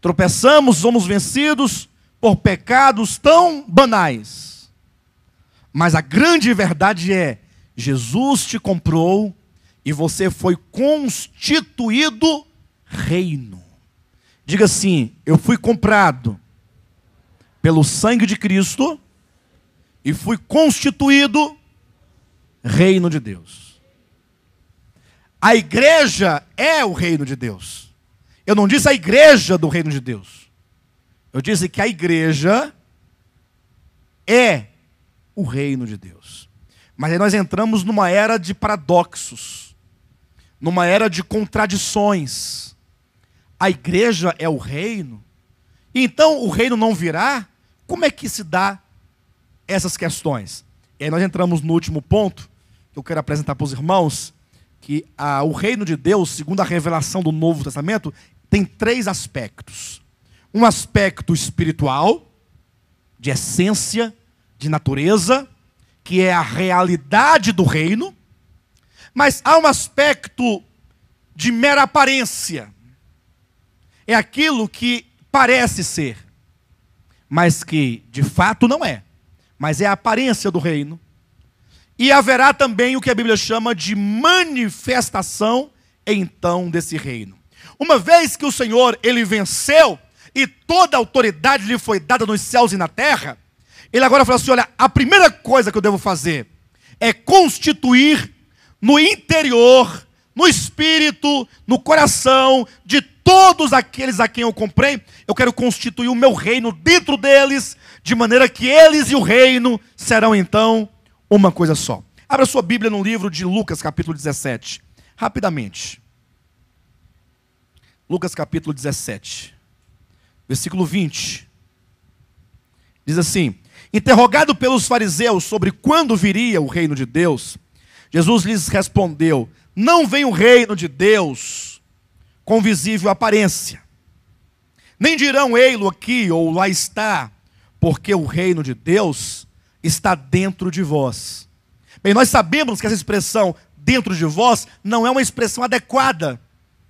Speaker 1: Tropeçamos, somos vencidos por pecados tão banais. Mas a grande verdade é: Jesus te comprou e você foi constituído reino. Diga assim: eu fui comprado pelo sangue de Cristo e fui constituído reino de Deus. A igreja é o reino de Deus. Eu não disse a igreja do reino de Deus. Eu disse que a igreja é o reino de Deus. Mas aí nós entramos numa era de paradoxos numa era de contradições. A igreja é o reino. Então o reino não virá? Como é que se dá essas questões? E aí nós entramos no último ponto que eu quero apresentar para os irmãos, que o reino de Deus, segundo a revelação do Novo Testamento, tem três aspectos. Um aspecto espiritual, de essência, de natureza, que é a realidade do reino, mas há um aspecto de mera aparência. É aquilo que parece ser, mas que de fato não é. Mas é a aparência do reino. E haverá também o que a Bíblia chama de manifestação então desse reino. Uma vez que o Senhor ele venceu e toda a autoridade lhe foi dada nos céus e na terra, ele agora fala assim: olha, a primeira coisa que eu devo fazer é constituir no interior, no espírito, no coração de todos aqueles a quem eu comprei, eu quero constituir o meu reino dentro deles, de maneira que eles e o reino serão então uma coisa só. Abra sua Bíblia no livro de Lucas, capítulo 17, rapidamente. Lucas, capítulo 17, versículo 20. Diz assim: Interrogado pelos fariseus sobre quando viria o reino de Deus, Jesus lhes respondeu: Não vem o reino de Deus com visível aparência. Nem dirão ei-lo aqui ou lá está, porque o reino de Deus está dentro de vós. Bem, nós sabemos que essa expressão dentro de vós não é uma expressão adequada,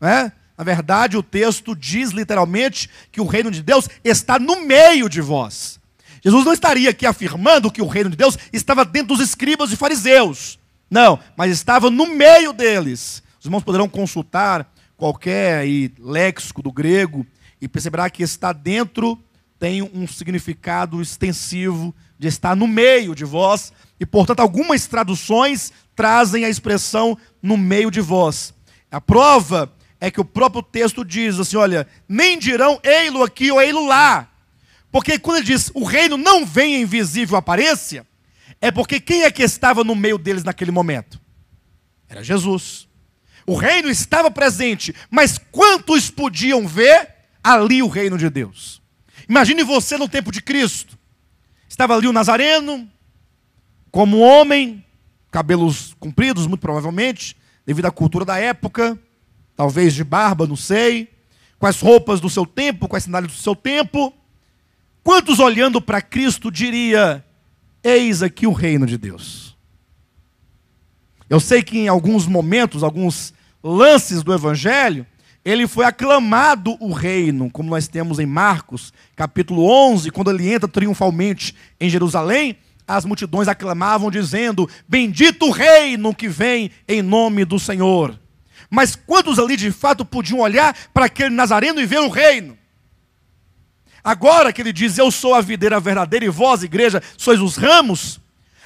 Speaker 1: né? Na verdade, o texto diz literalmente que o reino de Deus está no meio de vós. Jesus não estaria aqui afirmando que o reino de Deus estava dentro dos escribas e fariseus. Não, mas estava no meio deles. Os irmãos poderão consultar qualquer aí, léxico do grego e perceberá que está dentro tem um significado extensivo de estar no meio de vós, e portanto algumas traduções trazem a expressão no meio de vós. A prova é que o próprio texto diz assim: olha, nem dirão ei-lo aqui ou ei-lo lá. Porque quando ele diz o reino não vem em visível aparência, é porque quem é que estava no meio deles naquele momento? Era Jesus. O reino estava presente, mas quantos podiam ver ali o reino de Deus? Imagine você no tempo de Cristo. Estava ali o Nazareno, como homem, cabelos compridos, muito provavelmente, devido à cultura da época, talvez de barba, não sei, com as roupas do seu tempo, com as sandálias do seu tempo. Quantos olhando para Cristo diria: Eis aqui o reino de Deus. Eu sei que em alguns momentos, alguns lances do evangelho, ele foi aclamado o reino, como nós temos em Marcos, capítulo 11, quando ele entra triunfalmente em Jerusalém, as multidões aclamavam dizendo: "Bendito o reino que vem em nome do Senhor". Mas quantos ali de fato podiam olhar para aquele nazareno e ver o reino? Agora que ele diz: Eu sou a videira verdadeira e vós, igreja, sois os ramos.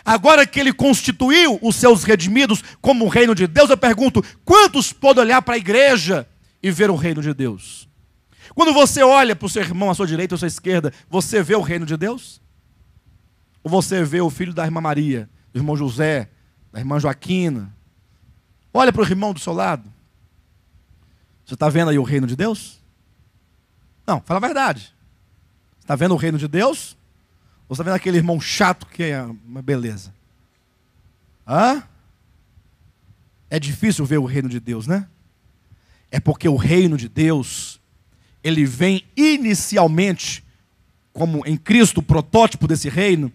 Speaker 1: Agora que ele constituiu os seus redimidos como o reino de Deus, eu pergunto: quantos podem olhar para a igreja e ver o reino de Deus? Quando você olha para o seu irmão à sua direita ou à sua esquerda, você vê o reino de Deus? Ou você vê o filho da irmã Maria, do irmão José, da irmã Joaquina? Olha para o irmão do seu lado. Você está vendo aí o reino de Deus? Não, fala a verdade. Está vendo o reino de Deus? Ou está vendo aquele irmão chato que é uma beleza? Hã? É difícil ver o reino de Deus, né? É porque o reino de Deus, ele vem inicialmente, como em Cristo, o protótipo desse reino,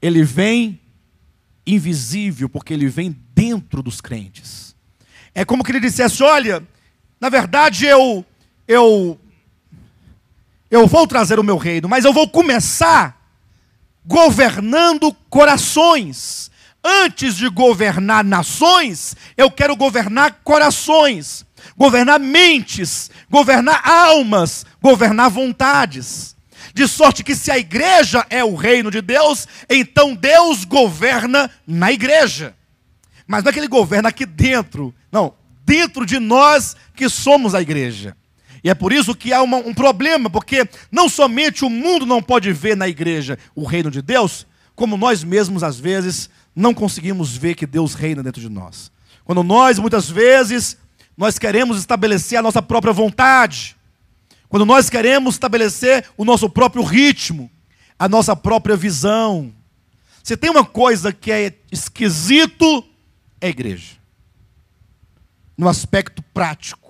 Speaker 1: ele vem invisível, porque ele vem dentro dos crentes. É como que ele dissesse: olha, na verdade eu, eu eu vou trazer o meu reino, mas eu vou começar governando corações. Antes de governar nações, eu quero governar corações, governar mentes, governar almas, governar vontades. De sorte que se a igreja é o reino de Deus, então Deus governa na igreja. Mas não é que ele governa aqui dentro, não, dentro de nós que somos a igreja. E é por isso que há uma, um problema, porque não somente o mundo não pode ver na igreja o reino de Deus, como nós mesmos, às vezes, não conseguimos ver que Deus reina dentro de nós. Quando nós, muitas vezes, nós queremos estabelecer a nossa própria vontade, quando nós queremos estabelecer o nosso próprio ritmo, a nossa própria visão. Se tem uma coisa que é esquisito, é a igreja. No aspecto prático.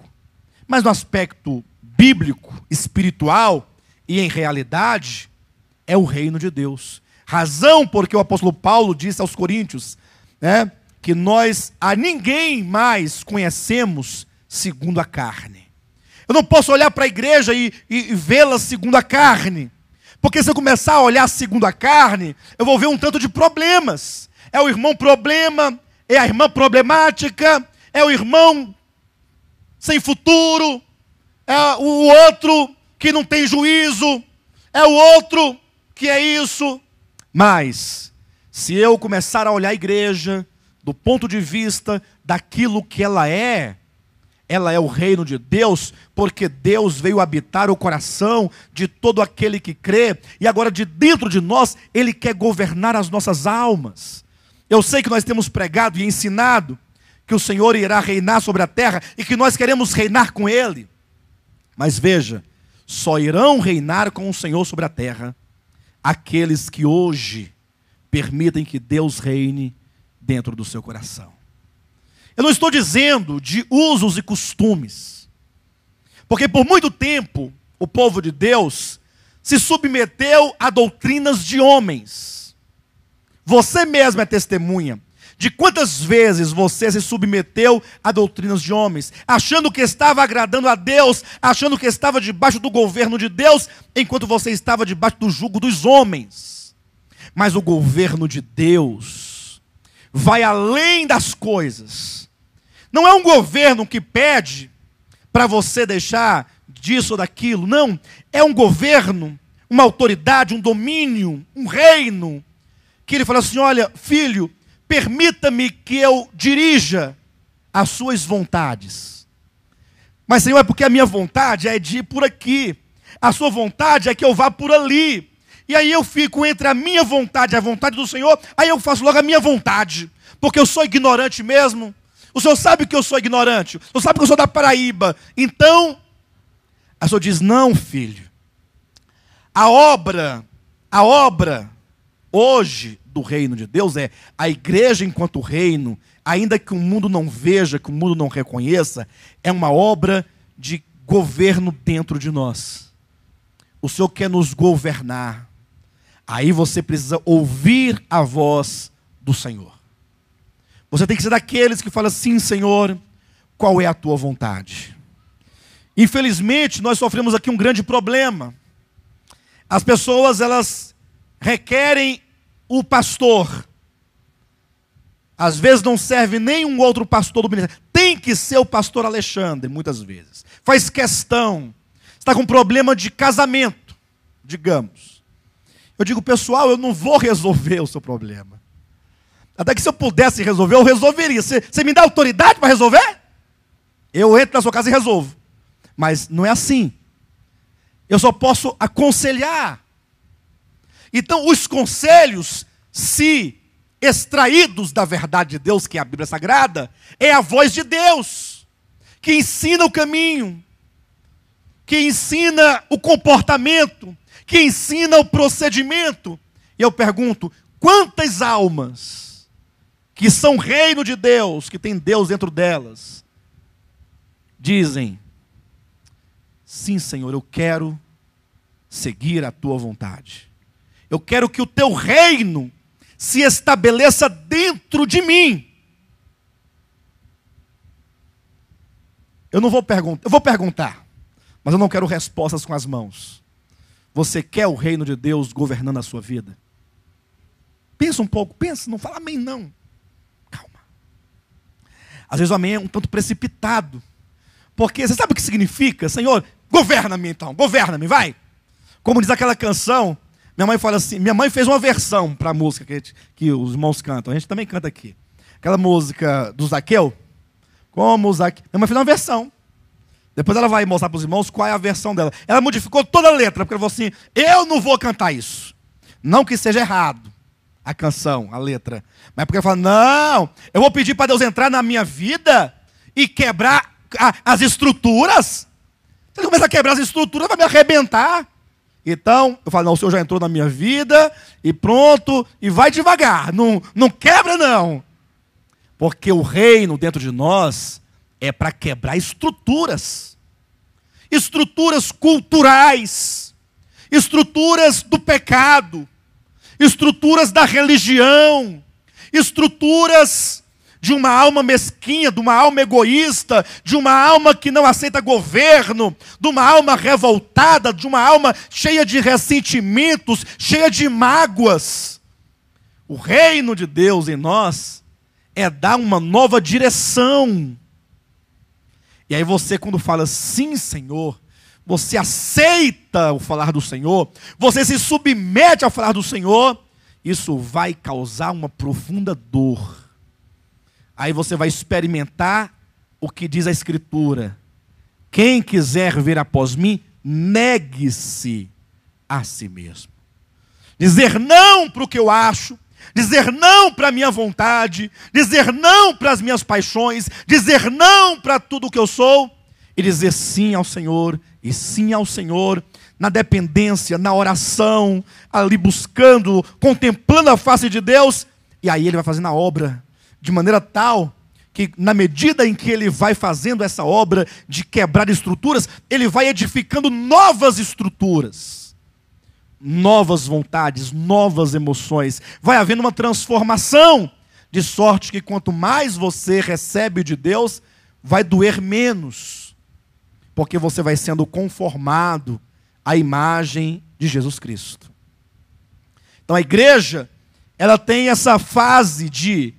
Speaker 1: Mas no aspecto bíblico, espiritual e em realidade, é o reino de Deus. Razão porque o apóstolo Paulo disse aos Coríntios né, que nós a ninguém mais conhecemos segundo a carne. Eu não posso olhar para a igreja e, e, e vê-la segundo a carne. Porque se eu começar a olhar segundo a carne, eu vou ver um tanto de problemas. É o irmão problema, é a irmã problemática, é o irmão sem futuro, é o outro que não tem juízo, é o outro que é isso. Mas, se eu começar a olhar a igreja do ponto de vista daquilo que ela é, ela é o reino de Deus, porque Deus veio habitar o coração de todo aquele que crê, e agora de dentro de nós, Ele quer governar as nossas almas. Eu sei que nós temos pregado e ensinado que o Senhor irá reinar sobre a terra e que nós queremos reinar com Ele. Mas veja, só irão reinar com o Senhor sobre a terra aqueles que hoje permitem que Deus reine dentro do seu coração. Eu não estou dizendo de usos e costumes, porque por muito tempo o povo de Deus se submeteu a doutrinas de homens. Você mesmo é testemunha. De quantas vezes você se submeteu a doutrinas de homens, achando que estava agradando a Deus, achando que estava debaixo do governo de Deus, enquanto você estava debaixo do jugo dos homens? Mas o governo de Deus vai além das coisas. Não é um governo que pede para você deixar disso ou daquilo. Não. É um governo, uma autoridade, um domínio, um reino. Que ele fala assim: olha, filho, permita-me que eu dirija as suas vontades. Mas, Senhor, é porque a minha vontade é de ir por aqui, a sua vontade é que eu vá por ali. E aí eu fico entre a minha vontade e a vontade do Senhor, aí eu faço logo a minha vontade, porque eu sou ignorante mesmo. O Senhor sabe que eu sou ignorante, o Senhor sabe que eu sou da Paraíba. Então, a Senhor diz: não, filho, a obra, a obra, hoje, do reino de Deus é a igreja enquanto reino, ainda que o mundo não veja, que o mundo não reconheça, é uma obra de governo dentro de nós. O Senhor quer nos governar. Aí você precisa ouvir a voz do Senhor. Você tem que ser daqueles que falam assim, Senhor, qual é a tua vontade? Infelizmente, nós sofremos aqui um grande problema. As pessoas, elas requerem o pastor. Às vezes não serve nenhum outro pastor do ministério. Tem que ser o pastor Alexandre, muitas vezes. Faz questão. Está com problema de casamento, digamos. Eu digo, pessoal, eu não vou resolver o seu problema. Até que se eu pudesse resolver, eu resolveria. Você, você me dá autoridade para resolver? Eu entro na sua casa e resolvo. Mas não é assim. Eu só posso aconselhar. Então, os conselhos, se extraídos da verdade de Deus, que é a Bíblia Sagrada, é a voz de Deus, que ensina o caminho, que ensina o comportamento, que ensina o procedimento. E eu pergunto: quantas almas que são reino de Deus, que tem Deus dentro delas, dizem: Sim, Senhor, eu quero seguir a tua vontade. Eu quero que o teu reino se estabeleça dentro de mim. Eu não vou perguntar, eu vou perguntar, mas eu não quero respostas com as mãos. Você quer o reino de Deus governando a sua vida? Pensa um pouco, pensa, não fala amém não. Calma. Às vezes o amém é um tanto precipitado. Porque você sabe o que significa? Senhor, governa-me então, governa-me, vai. Como diz aquela canção, minha mãe fala assim, minha mãe fez uma versão para a música que, que, os irmãos cantam. A gente também canta aqui. Aquela música do Zaqueu. Como o Zaqueu. Minha mãe fez uma versão. Depois ela vai mostrar para os irmãos qual é a versão dela. Ela modificou toda a letra, porque ela falou assim: eu não vou cantar isso. Não que seja errado a canção, a letra. Mas porque ela fala: não, eu vou pedir para Deus entrar na minha vida e quebrar a, as estruturas. Se ele começar a quebrar as estruturas, vai me arrebentar. Então, eu falo, não, o Senhor já entrou na minha vida e pronto, e vai devagar, não, não quebra não. Porque o reino dentro de nós é para quebrar estruturas, estruturas culturais, estruturas do pecado, estruturas da religião, estruturas de uma alma mesquinha, de uma alma egoísta, de uma alma que não aceita governo, de uma alma revoltada, de uma alma cheia de ressentimentos, cheia de mágoas. O reino de Deus em nós é dar uma nova direção. E aí você, quando fala sim, Senhor, você aceita o falar do Senhor, você se submete ao falar do Senhor, isso vai causar uma profunda dor. Aí você vai experimentar o que diz a Escritura. Quem quiser vir após mim, negue-se a si mesmo. Dizer não para o que eu acho, dizer não para a minha vontade, dizer não para as minhas paixões, dizer não para tudo o que eu sou e dizer sim ao Senhor e sim ao Senhor na dependência, na oração, ali buscando, contemplando a face de Deus, e aí ele vai fazendo a obra de maneira tal que, na medida em que ele vai fazendo essa obra de quebrar estruturas, ele vai edificando novas estruturas, novas vontades, novas emoções. Vai havendo uma transformação, de sorte que quanto mais você recebe de Deus, vai doer menos, porque você vai sendo conformado à imagem de Jesus Cristo. Então a igreja, ela tem essa fase de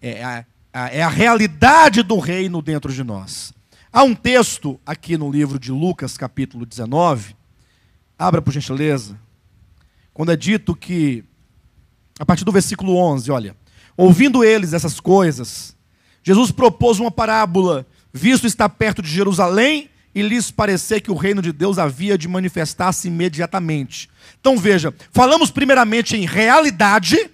Speaker 1: é a, a, é a realidade do reino dentro de nós. Há um texto aqui no livro de Lucas, capítulo 19. Abra por gentileza. Quando é dito que, a partir do versículo 11, olha. Ouvindo eles essas coisas, Jesus propôs uma parábola, visto estar perto de Jerusalém e lhes parecer que o reino de Deus havia de manifestar-se imediatamente. Então veja, falamos primeiramente em realidade,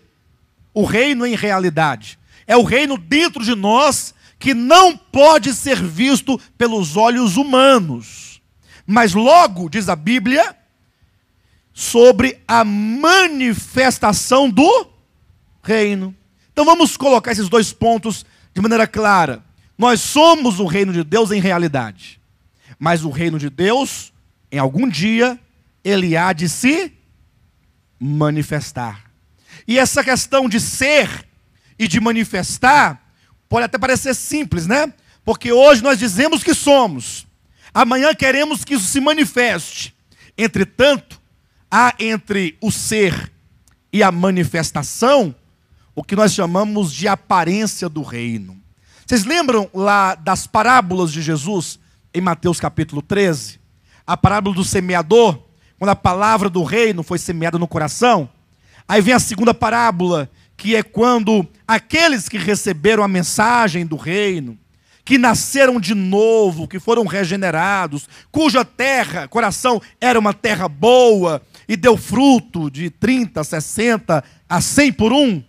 Speaker 1: o reino em realidade é o reino dentro de nós que não pode ser visto pelos olhos humanos. Mas logo, diz a Bíblia, sobre a manifestação do reino. Então vamos colocar esses dois pontos de maneira clara. Nós somos o reino de Deus em realidade, mas o reino de Deus, em algum dia, ele há de se manifestar. E essa questão de ser e de manifestar, pode até parecer simples, né? Porque hoje nós dizemos que somos, amanhã queremos que isso se manifeste. Entretanto, há entre o ser e a manifestação o que nós chamamos de aparência do reino. Vocês lembram lá das parábolas de Jesus em Mateus capítulo 13? A parábola do semeador, quando a palavra do reino foi semeada no coração. Aí vem a segunda parábola, que é quando aqueles que receberam a mensagem do reino, que nasceram de novo, que foram regenerados, cuja terra, coração, era uma terra boa e deu fruto de 30, 60 a 100 por um.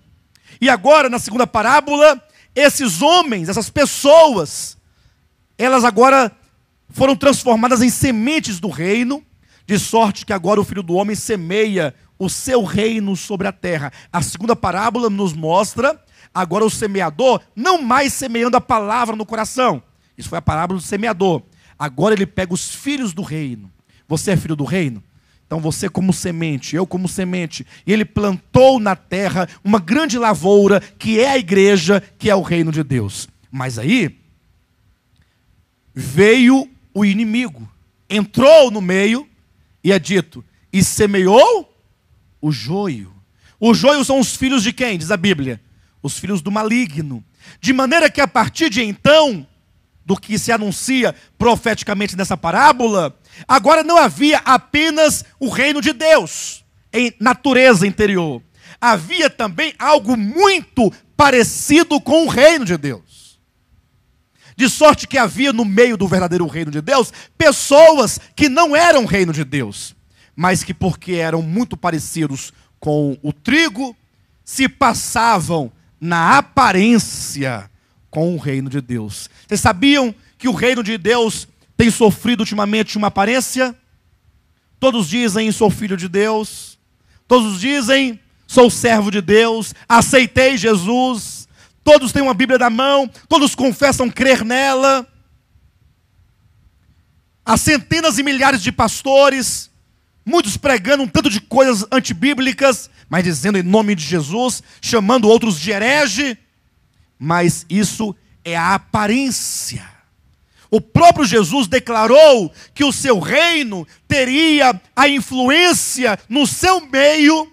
Speaker 1: E agora, na segunda parábola, esses homens, essas pessoas, elas agora foram transformadas em sementes do reino, de sorte que agora o filho do homem semeia o seu reino sobre a terra. A segunda parábola nos mostra agora o semeador não mais semeando a palavra no coração. Isso foi a parábola do semeador. Agora ele pega os filhos do reino. Você é filho do reino? Então você como semente, eu como semente, e ele plantou na terra uma grande lavoura que é a igreja, que é o reino de Deus. Mas aí veio o inimigo, entrou no meio e é dito: e semeou o joio. O joio são os filhos de quem? Diz a Bíblia. Os filhos do maligno. De maneira que a partir de então, do que se anuncia profeticamente nessa parábola, agora não havia apenas o reino de Deus em natureza interior. Havia também algo muito parecido com o reino de Deus. De sorte que havia no meio do verdadeiro reino de Deus pessoas que não eram reino de Deus, mas que, porque eram muito parecidos com o trigo, se passavam na aparência com o reino de Deus. Vocês sabiam que o reino de Deus tem sofrido ultimamente uma aparência? Todos dizem sou filho de Deus, todos dizem sou servo de Deus, aceitei Jesus, todos têm uma Bíblia na mão, todos confessam crer nela. Há centenas e milhares de pastores, Muitos pregando um tanto de coisas antibíblicas, mas dizendo em nome de Jesus, chamando outros de herege. Mas isso é a aparência. O próprio Jesus declarou que o seu reino teria a influência no seu meio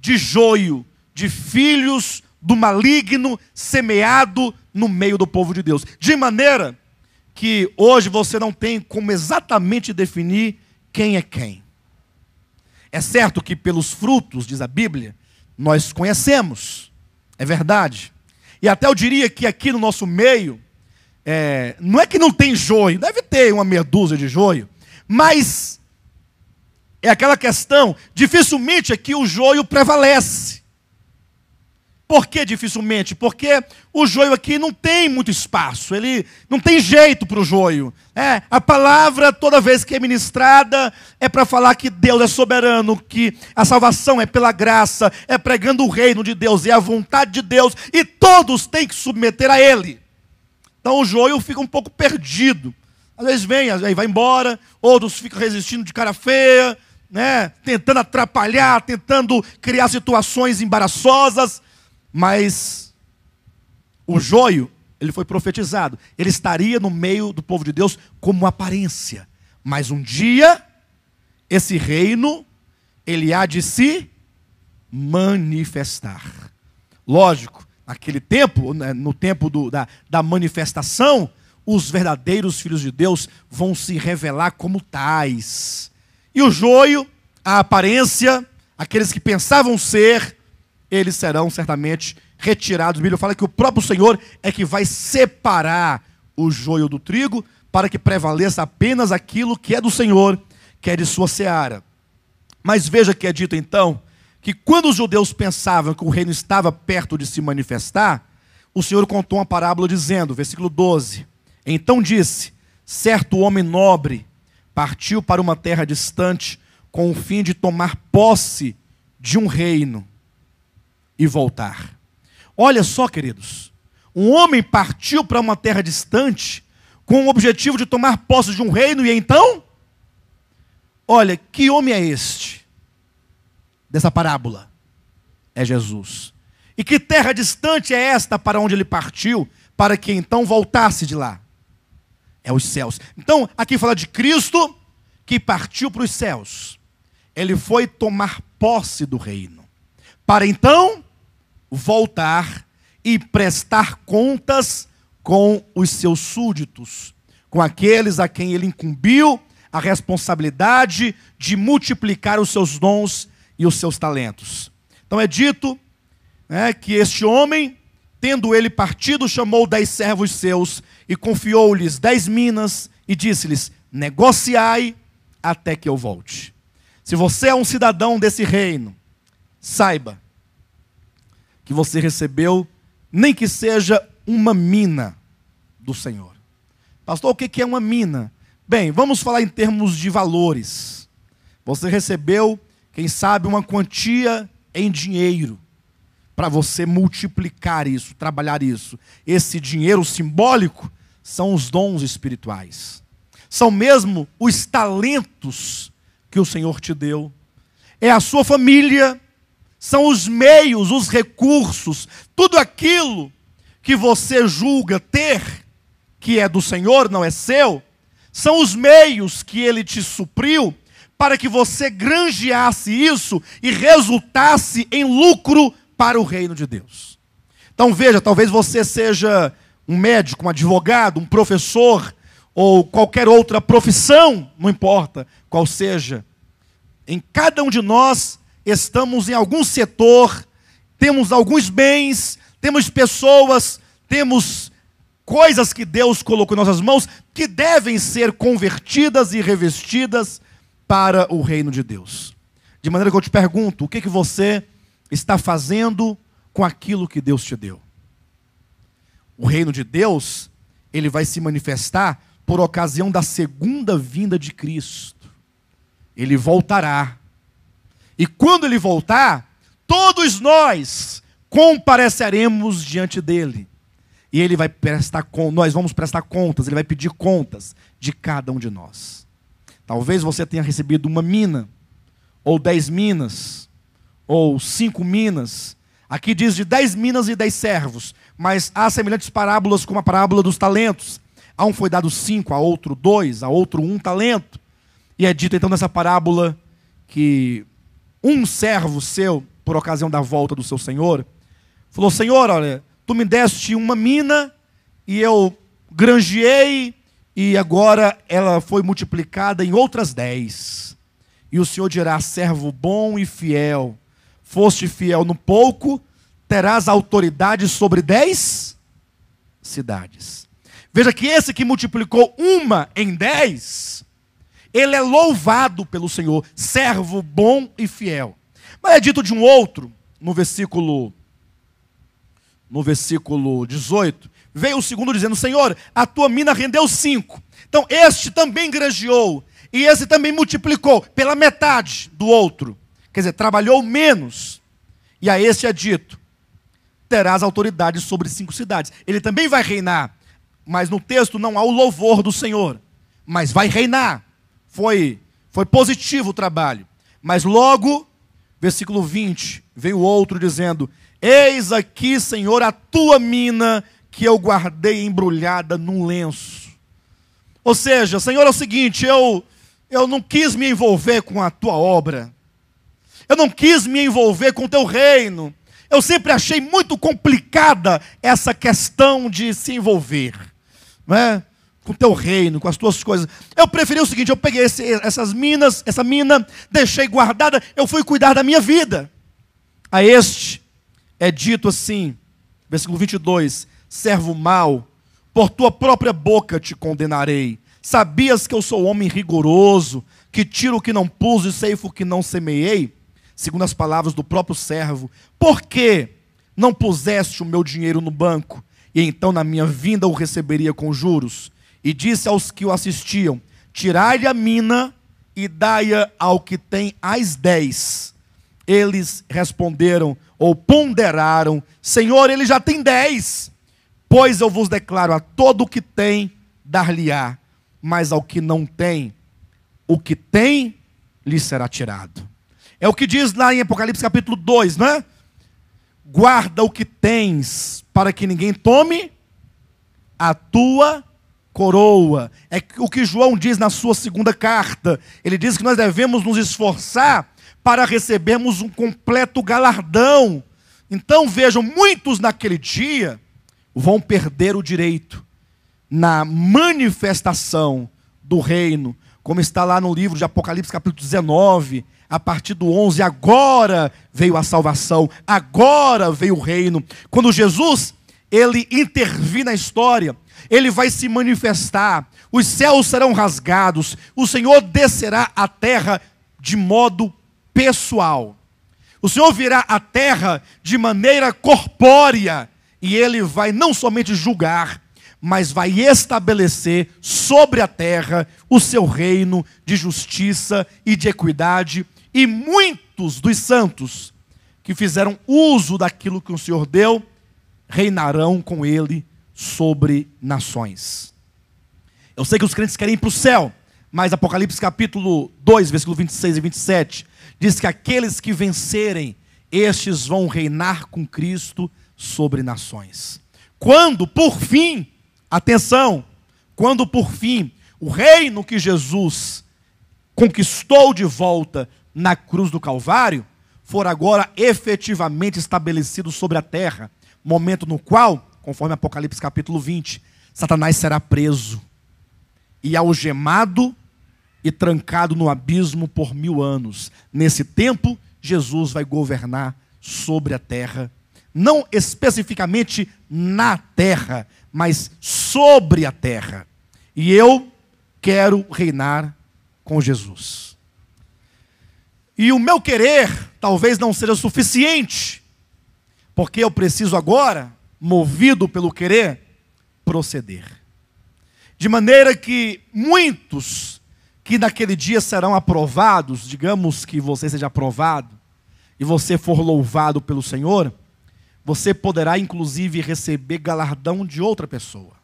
Speaker 1: de joio, de filhos do maligno semeado no meio do povo de Deus. De maneira que hoje você não tem como exatamente definir quem é quem. É certo que pelos frutos, diz a Bíblia, nós conhecemos, é verdade. E até eu diria que aqui no nosso meio, é, não é que não tem joio, deve ter uma medusa de joio, mas é aquela questão, dificilmente aqui o joio prevalece. Por que dificilmente? Porque o joio aqui não tem muito espaço, ele não tem jeito para o joio. É, a palavra, toda vez que é ministrada, é para falar que Deus é soberano, que a salvação é pela graça, é pregando o reino de Deus, é a vontade de Deus, e todos têm que submeter a Ele. Então o joio fica um pouco perdido. Às vezes vem, aí vai embora, outros ficam resistindo de cara feia, né? tentando atrapalhar, tentando criar situações embaraçosas. Mas o joio, ele foi profetizado. Ele estaria no meio do povo de Deus como aparência. Mas um dia, esse reino, ele há de se manifestar. Lógico, naquele tempo, né, no tempo do, da, da manifestação, os verdadeiros filhos de Deus vão se revelar como tais. E o joio, a aparência, aqueles que pensavam ser, eles serão certamente retirados. A Bíblia fala que o próprio Senhor é que vai separar o joio do trigo para que prevaleça apenas aquilo que é do Senhor, que é de sua seara. Mas veja que é dito então que quando os judeus pensavam que o reino estava perto de se manifestar, o Senhor contou uma parábola dizendo, versículo 12: Então disse: Certo homem nobre partiu para uma terra distante com o fim de tomar posse de um reino e voltar. Olha só, queridos, um homem partiu para uma terra distante com o objetivo de tomar posse de um reino e então, olha, que homem é este dessa parábola? É Jesus. E que terra distante é esta para onde ele partiu, para que então voltasse de lá? É os céus. Então, aqui fala de Cristo que partiu para os céus. Ele foi tomar posse do reino, para então voltar e prestar contas com os seus súditos, com aqueles a quem ele incumbiu a responsabilidade de multiplicar os seus dons e os seus talentos. Então é dito né, que este homem, tendo ele partido, chamou dez servos seus e confiou-lhes dez minas e disse-lhes: negociai até que eu volte. Se você é um cidadão desse reino, saiba que você recebeu, nem que seja uma mina do Senhor. Pastor, o que é uma mina? Bem, vamos falar em termos de valores. Você recebeu, quem sabe, uma quantia em dinheiro para você multiplicar isso, trabalhar isso. Esse dinheiro simbólico são os dons espirituais. São mesmo os talentos que o Senhor te deu. É a sua família, são os meios, os recursos, tudo aquilo que você julga ter, que é do Senhor, não é seu, são os meios que ele te supriu para que você granjeasse isso e resultasse em lucro para o reino de Deus. Então veja, talvez você seja um médico, um advogado, um professor ou qualquer outra profissão, não importa qual seja. Em cada um de nós estamos em algum setor, temos alguns bens, temos pessoas, temos coisas que Deus colocou em nossas mãos que devem ser convertidas e revestidas para o reino de Deus. De maneira que eu te pergunto, o que, que você está fazendo com aquilo que Deus te deu? O reino de Deus, ele vai se manifestar por ocasião da segunda vinda de Cristo. Ele voltará e quando ele voltar, todos nós compareceremos diante dele. E ele vai prestar contas, nós vamos prestar contas, ele vai pedir contas de cada um de nós. Talvez você tenha recebido uma mina, ou dez minas, ou cinco minas. Aqui diz de dez minas e dez servos, mas há semelhantes parábolas como a parábola dos talentos. A um foi dado cinco, a outro dois, a outro um talento. E é dito então nessa parábola que um servo seu, por ocasião da volta do seu senhor, falou: Senhor, olha, tu me deste uma mina e eu granjeei e agora ela foi multiplicada em outras dez. E o Senhor dirá: servo bom e fiel, foste fiel no pouco, terás autoridade sobre dez cidades. Veja que esse que multiplicou uma em dez ele é louvado pelo Senhor, servo bom e fiel. Mas é dito de um outro, no versículo no versículo 18, veio o segundo dizendo: Senhor, a tua mina rendeu cinco. Então este também granjeou, e esse também multiplicou pela metade do outro. Quer dizer, trabalhou menos. E a este é dito: terás autoridade sobre cinco cidades. Ele também vai reinar, mas no texto não há o louvor do Senhor, mas vai reinar foi, foi positivo o trabalho. Mas logo, versículo 20, veio outro dizendo: Eis aqui, Senhor, a tua mina que eu guardei embrulhada num lenço. Ou seja, Senhor, é o seguinte: eu, eu não quis me envolver com a tua obra, eu não quis me envolver com o teu reino. Eu sempre achei muito complicada essa questão de se envolver. Não é? com o teu reino, com as tuas coisas. Eu preferi o seguinte: eu peguei esse, essas minas, essa mina, deixei guardada, eu fui cuidar da minha vida. A este é dito assim, versículo 22, servo mau, por tua própria boca te condenarei. Sabias que eu sou homem rigoroso, que tiro o que não pus e ceifo o que não semeei? Segundo as palavras do próprio servo, por que não puseste o meu dinheiro no banco? E então na minha vinda o receberia com juros? e disse aos que o assistiam: Tirai-lhe a mina e dai-a ao que tem as dez. Eles responderam ou ponderaram: Senhor, ele já tem dez. Pois eu vos declaro: a todo o que tem, dar-lhe-á, mas ao que não tem, o que tem lhe será tirado. É o que diz lá em Apocalipse capítulo 2, não é? Guarda o que tens, para que ninguém tome a tua coroa. É o que João diz na sua segunda carta. Ele diz que nós devemos nos esforçar para recebermos um completo galardão. Então vejam, muitos naquele dia vão perder o direito na manifestação do reino, como está lá no livro de Apocalipse, capítulo 19, a partir do 11. Agora veio a salvação, agora veio o reino. Quando Jesus ele intervir na história, ele vai se manifestar, os céus serão rasgados, o Senhor descerá à terra de modo pessoal. O Senhor virá à terra de maneira corpórea e ele vai não somente julgar, mas vai estabelecer sobre a terra o seu reino de justiça e de equidade, e muitos dos santos que fizeram uso daquilo que o Senhor deu reinarão com ele sobre nações. Eu sei que os crentes querem ir para o céu, mas Apocalipse capítulo 2, versículo 26 e 27, diz que aqueles que vencerem, estes vão reinar com Cristo sobre nações. Quando, por fim, atenção, quando por fim o reino que Jesus conquistou de volta na cruz do Calvário for agora efetivamente estabelecido sobre a terra, momento no qual conforme Apocalipse capítulo 20, Satanás será preso e algemado e trancado no abismo por mil anos. Nesse tempo, Jesus vai governar sobre a terra, não especificamente na terra, mas sobre a terra. E eu quero reinar com Jesus. E o meu querer talvez não seja suficiente, porque eu preciso agora movido pelo querer proceder. De maneira que muitos que naquele dia serão aprovados, digamos que você seja aprovado e você for louvado pelo Senhor, você poderá inclusive receber galardão de outra pessoa.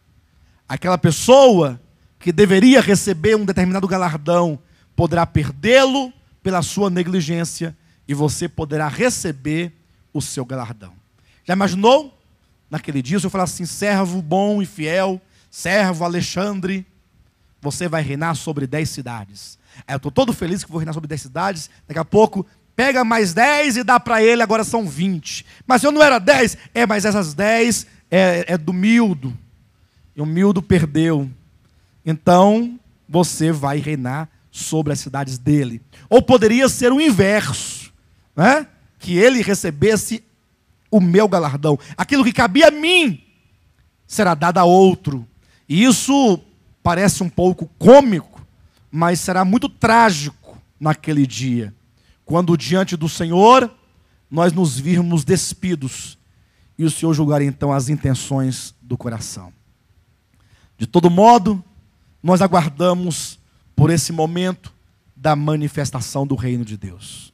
Speaker 1: Aquela pessoa que deveria receber um determinado galardão poderá perdê-lo pela sua negligência e você poderá receber o seu galardão. Já imaginou? naquele dia, se eu falasse assim: servo bom e fiel, servo Alexandre, você vai reinar sobre dez cidades. É, eu estou todo feliz que vou reinar sobre dez cidades. Daqui a pouco, pega mais dez e dá para ele, agora são vinte. Mas eu não era dez, é, mas essas dez é, é do Mildo. E o Mildo perdeu. Então, você vai reinar sobre as cidades dele. Ou poderia ser o inverso, né? que ele recebesse o meu galardão. Aquilo que cabia a mim será dado a outro. E isso parece um pouco cômico, mas será muito trágico naquele dia, quando diante do Senhor nós nos virmos despidos e o Senhor julgar então as intenções do coração. De todo modo, nós aguardamos por esse momento da manifestação do reino de Deus.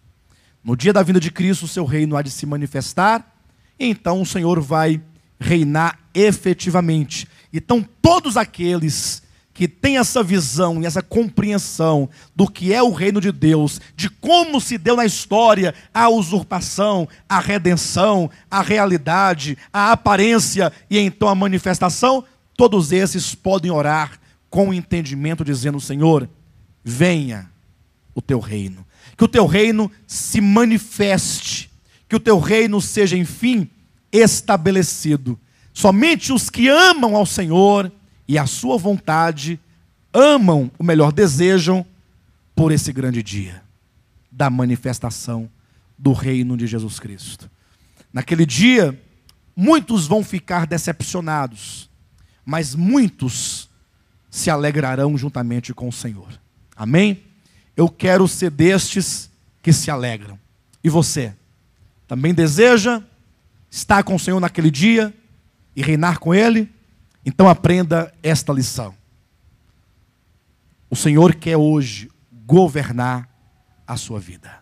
Speaker 1: No dia da vinda de Cristo, o seu reino há de se manifestar então o Senhor vai reinar efetivamente. Então, todos aqueles que têm essa visão e essa compreensão do que é o reino de Deus, de como se deu na história a usurpação, a redenção, a realidade, a aparência e então a manifestação, todos esses podem orar com entendimento, dizendo: Senhor, venha o teu reino, que o teu reino se manifeste que o teu reino seja, enfim, estabelecido. Somente os que amam ao Senhor e a sua vontade amam, o melhor desejam, por esse grande dia da manifestação do reino de Jesus Cristo. Naquele dia, muitos vão ficar decepcionados, mas muitos se alegrarão juntamente com o Senhor. Amém? Eu quero ser destes que se alegram. E você? também deseja estar com o Senhor naquele dia e reinar com Ele? Então aprenda esta lição. O Senhor quer hoje governar a sua vida.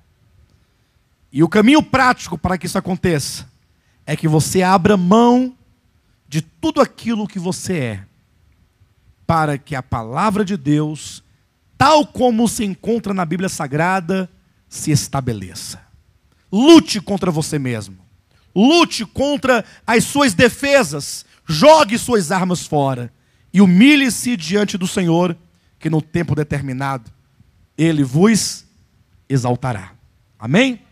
Speaker 1: E o caminho prático para que isso aconteça é que você abra mão de tudo aquilo que você é, para que a palavra de Deus, tal como se encontra na Bíblia Sagrada, se estabeleça. Lute contra você mesmo. Lute contra as suas defesas. Jogue suas armas fora. E humilhe-se diante do Senhor, que no tempo determinado ele vos exaltará. Amém?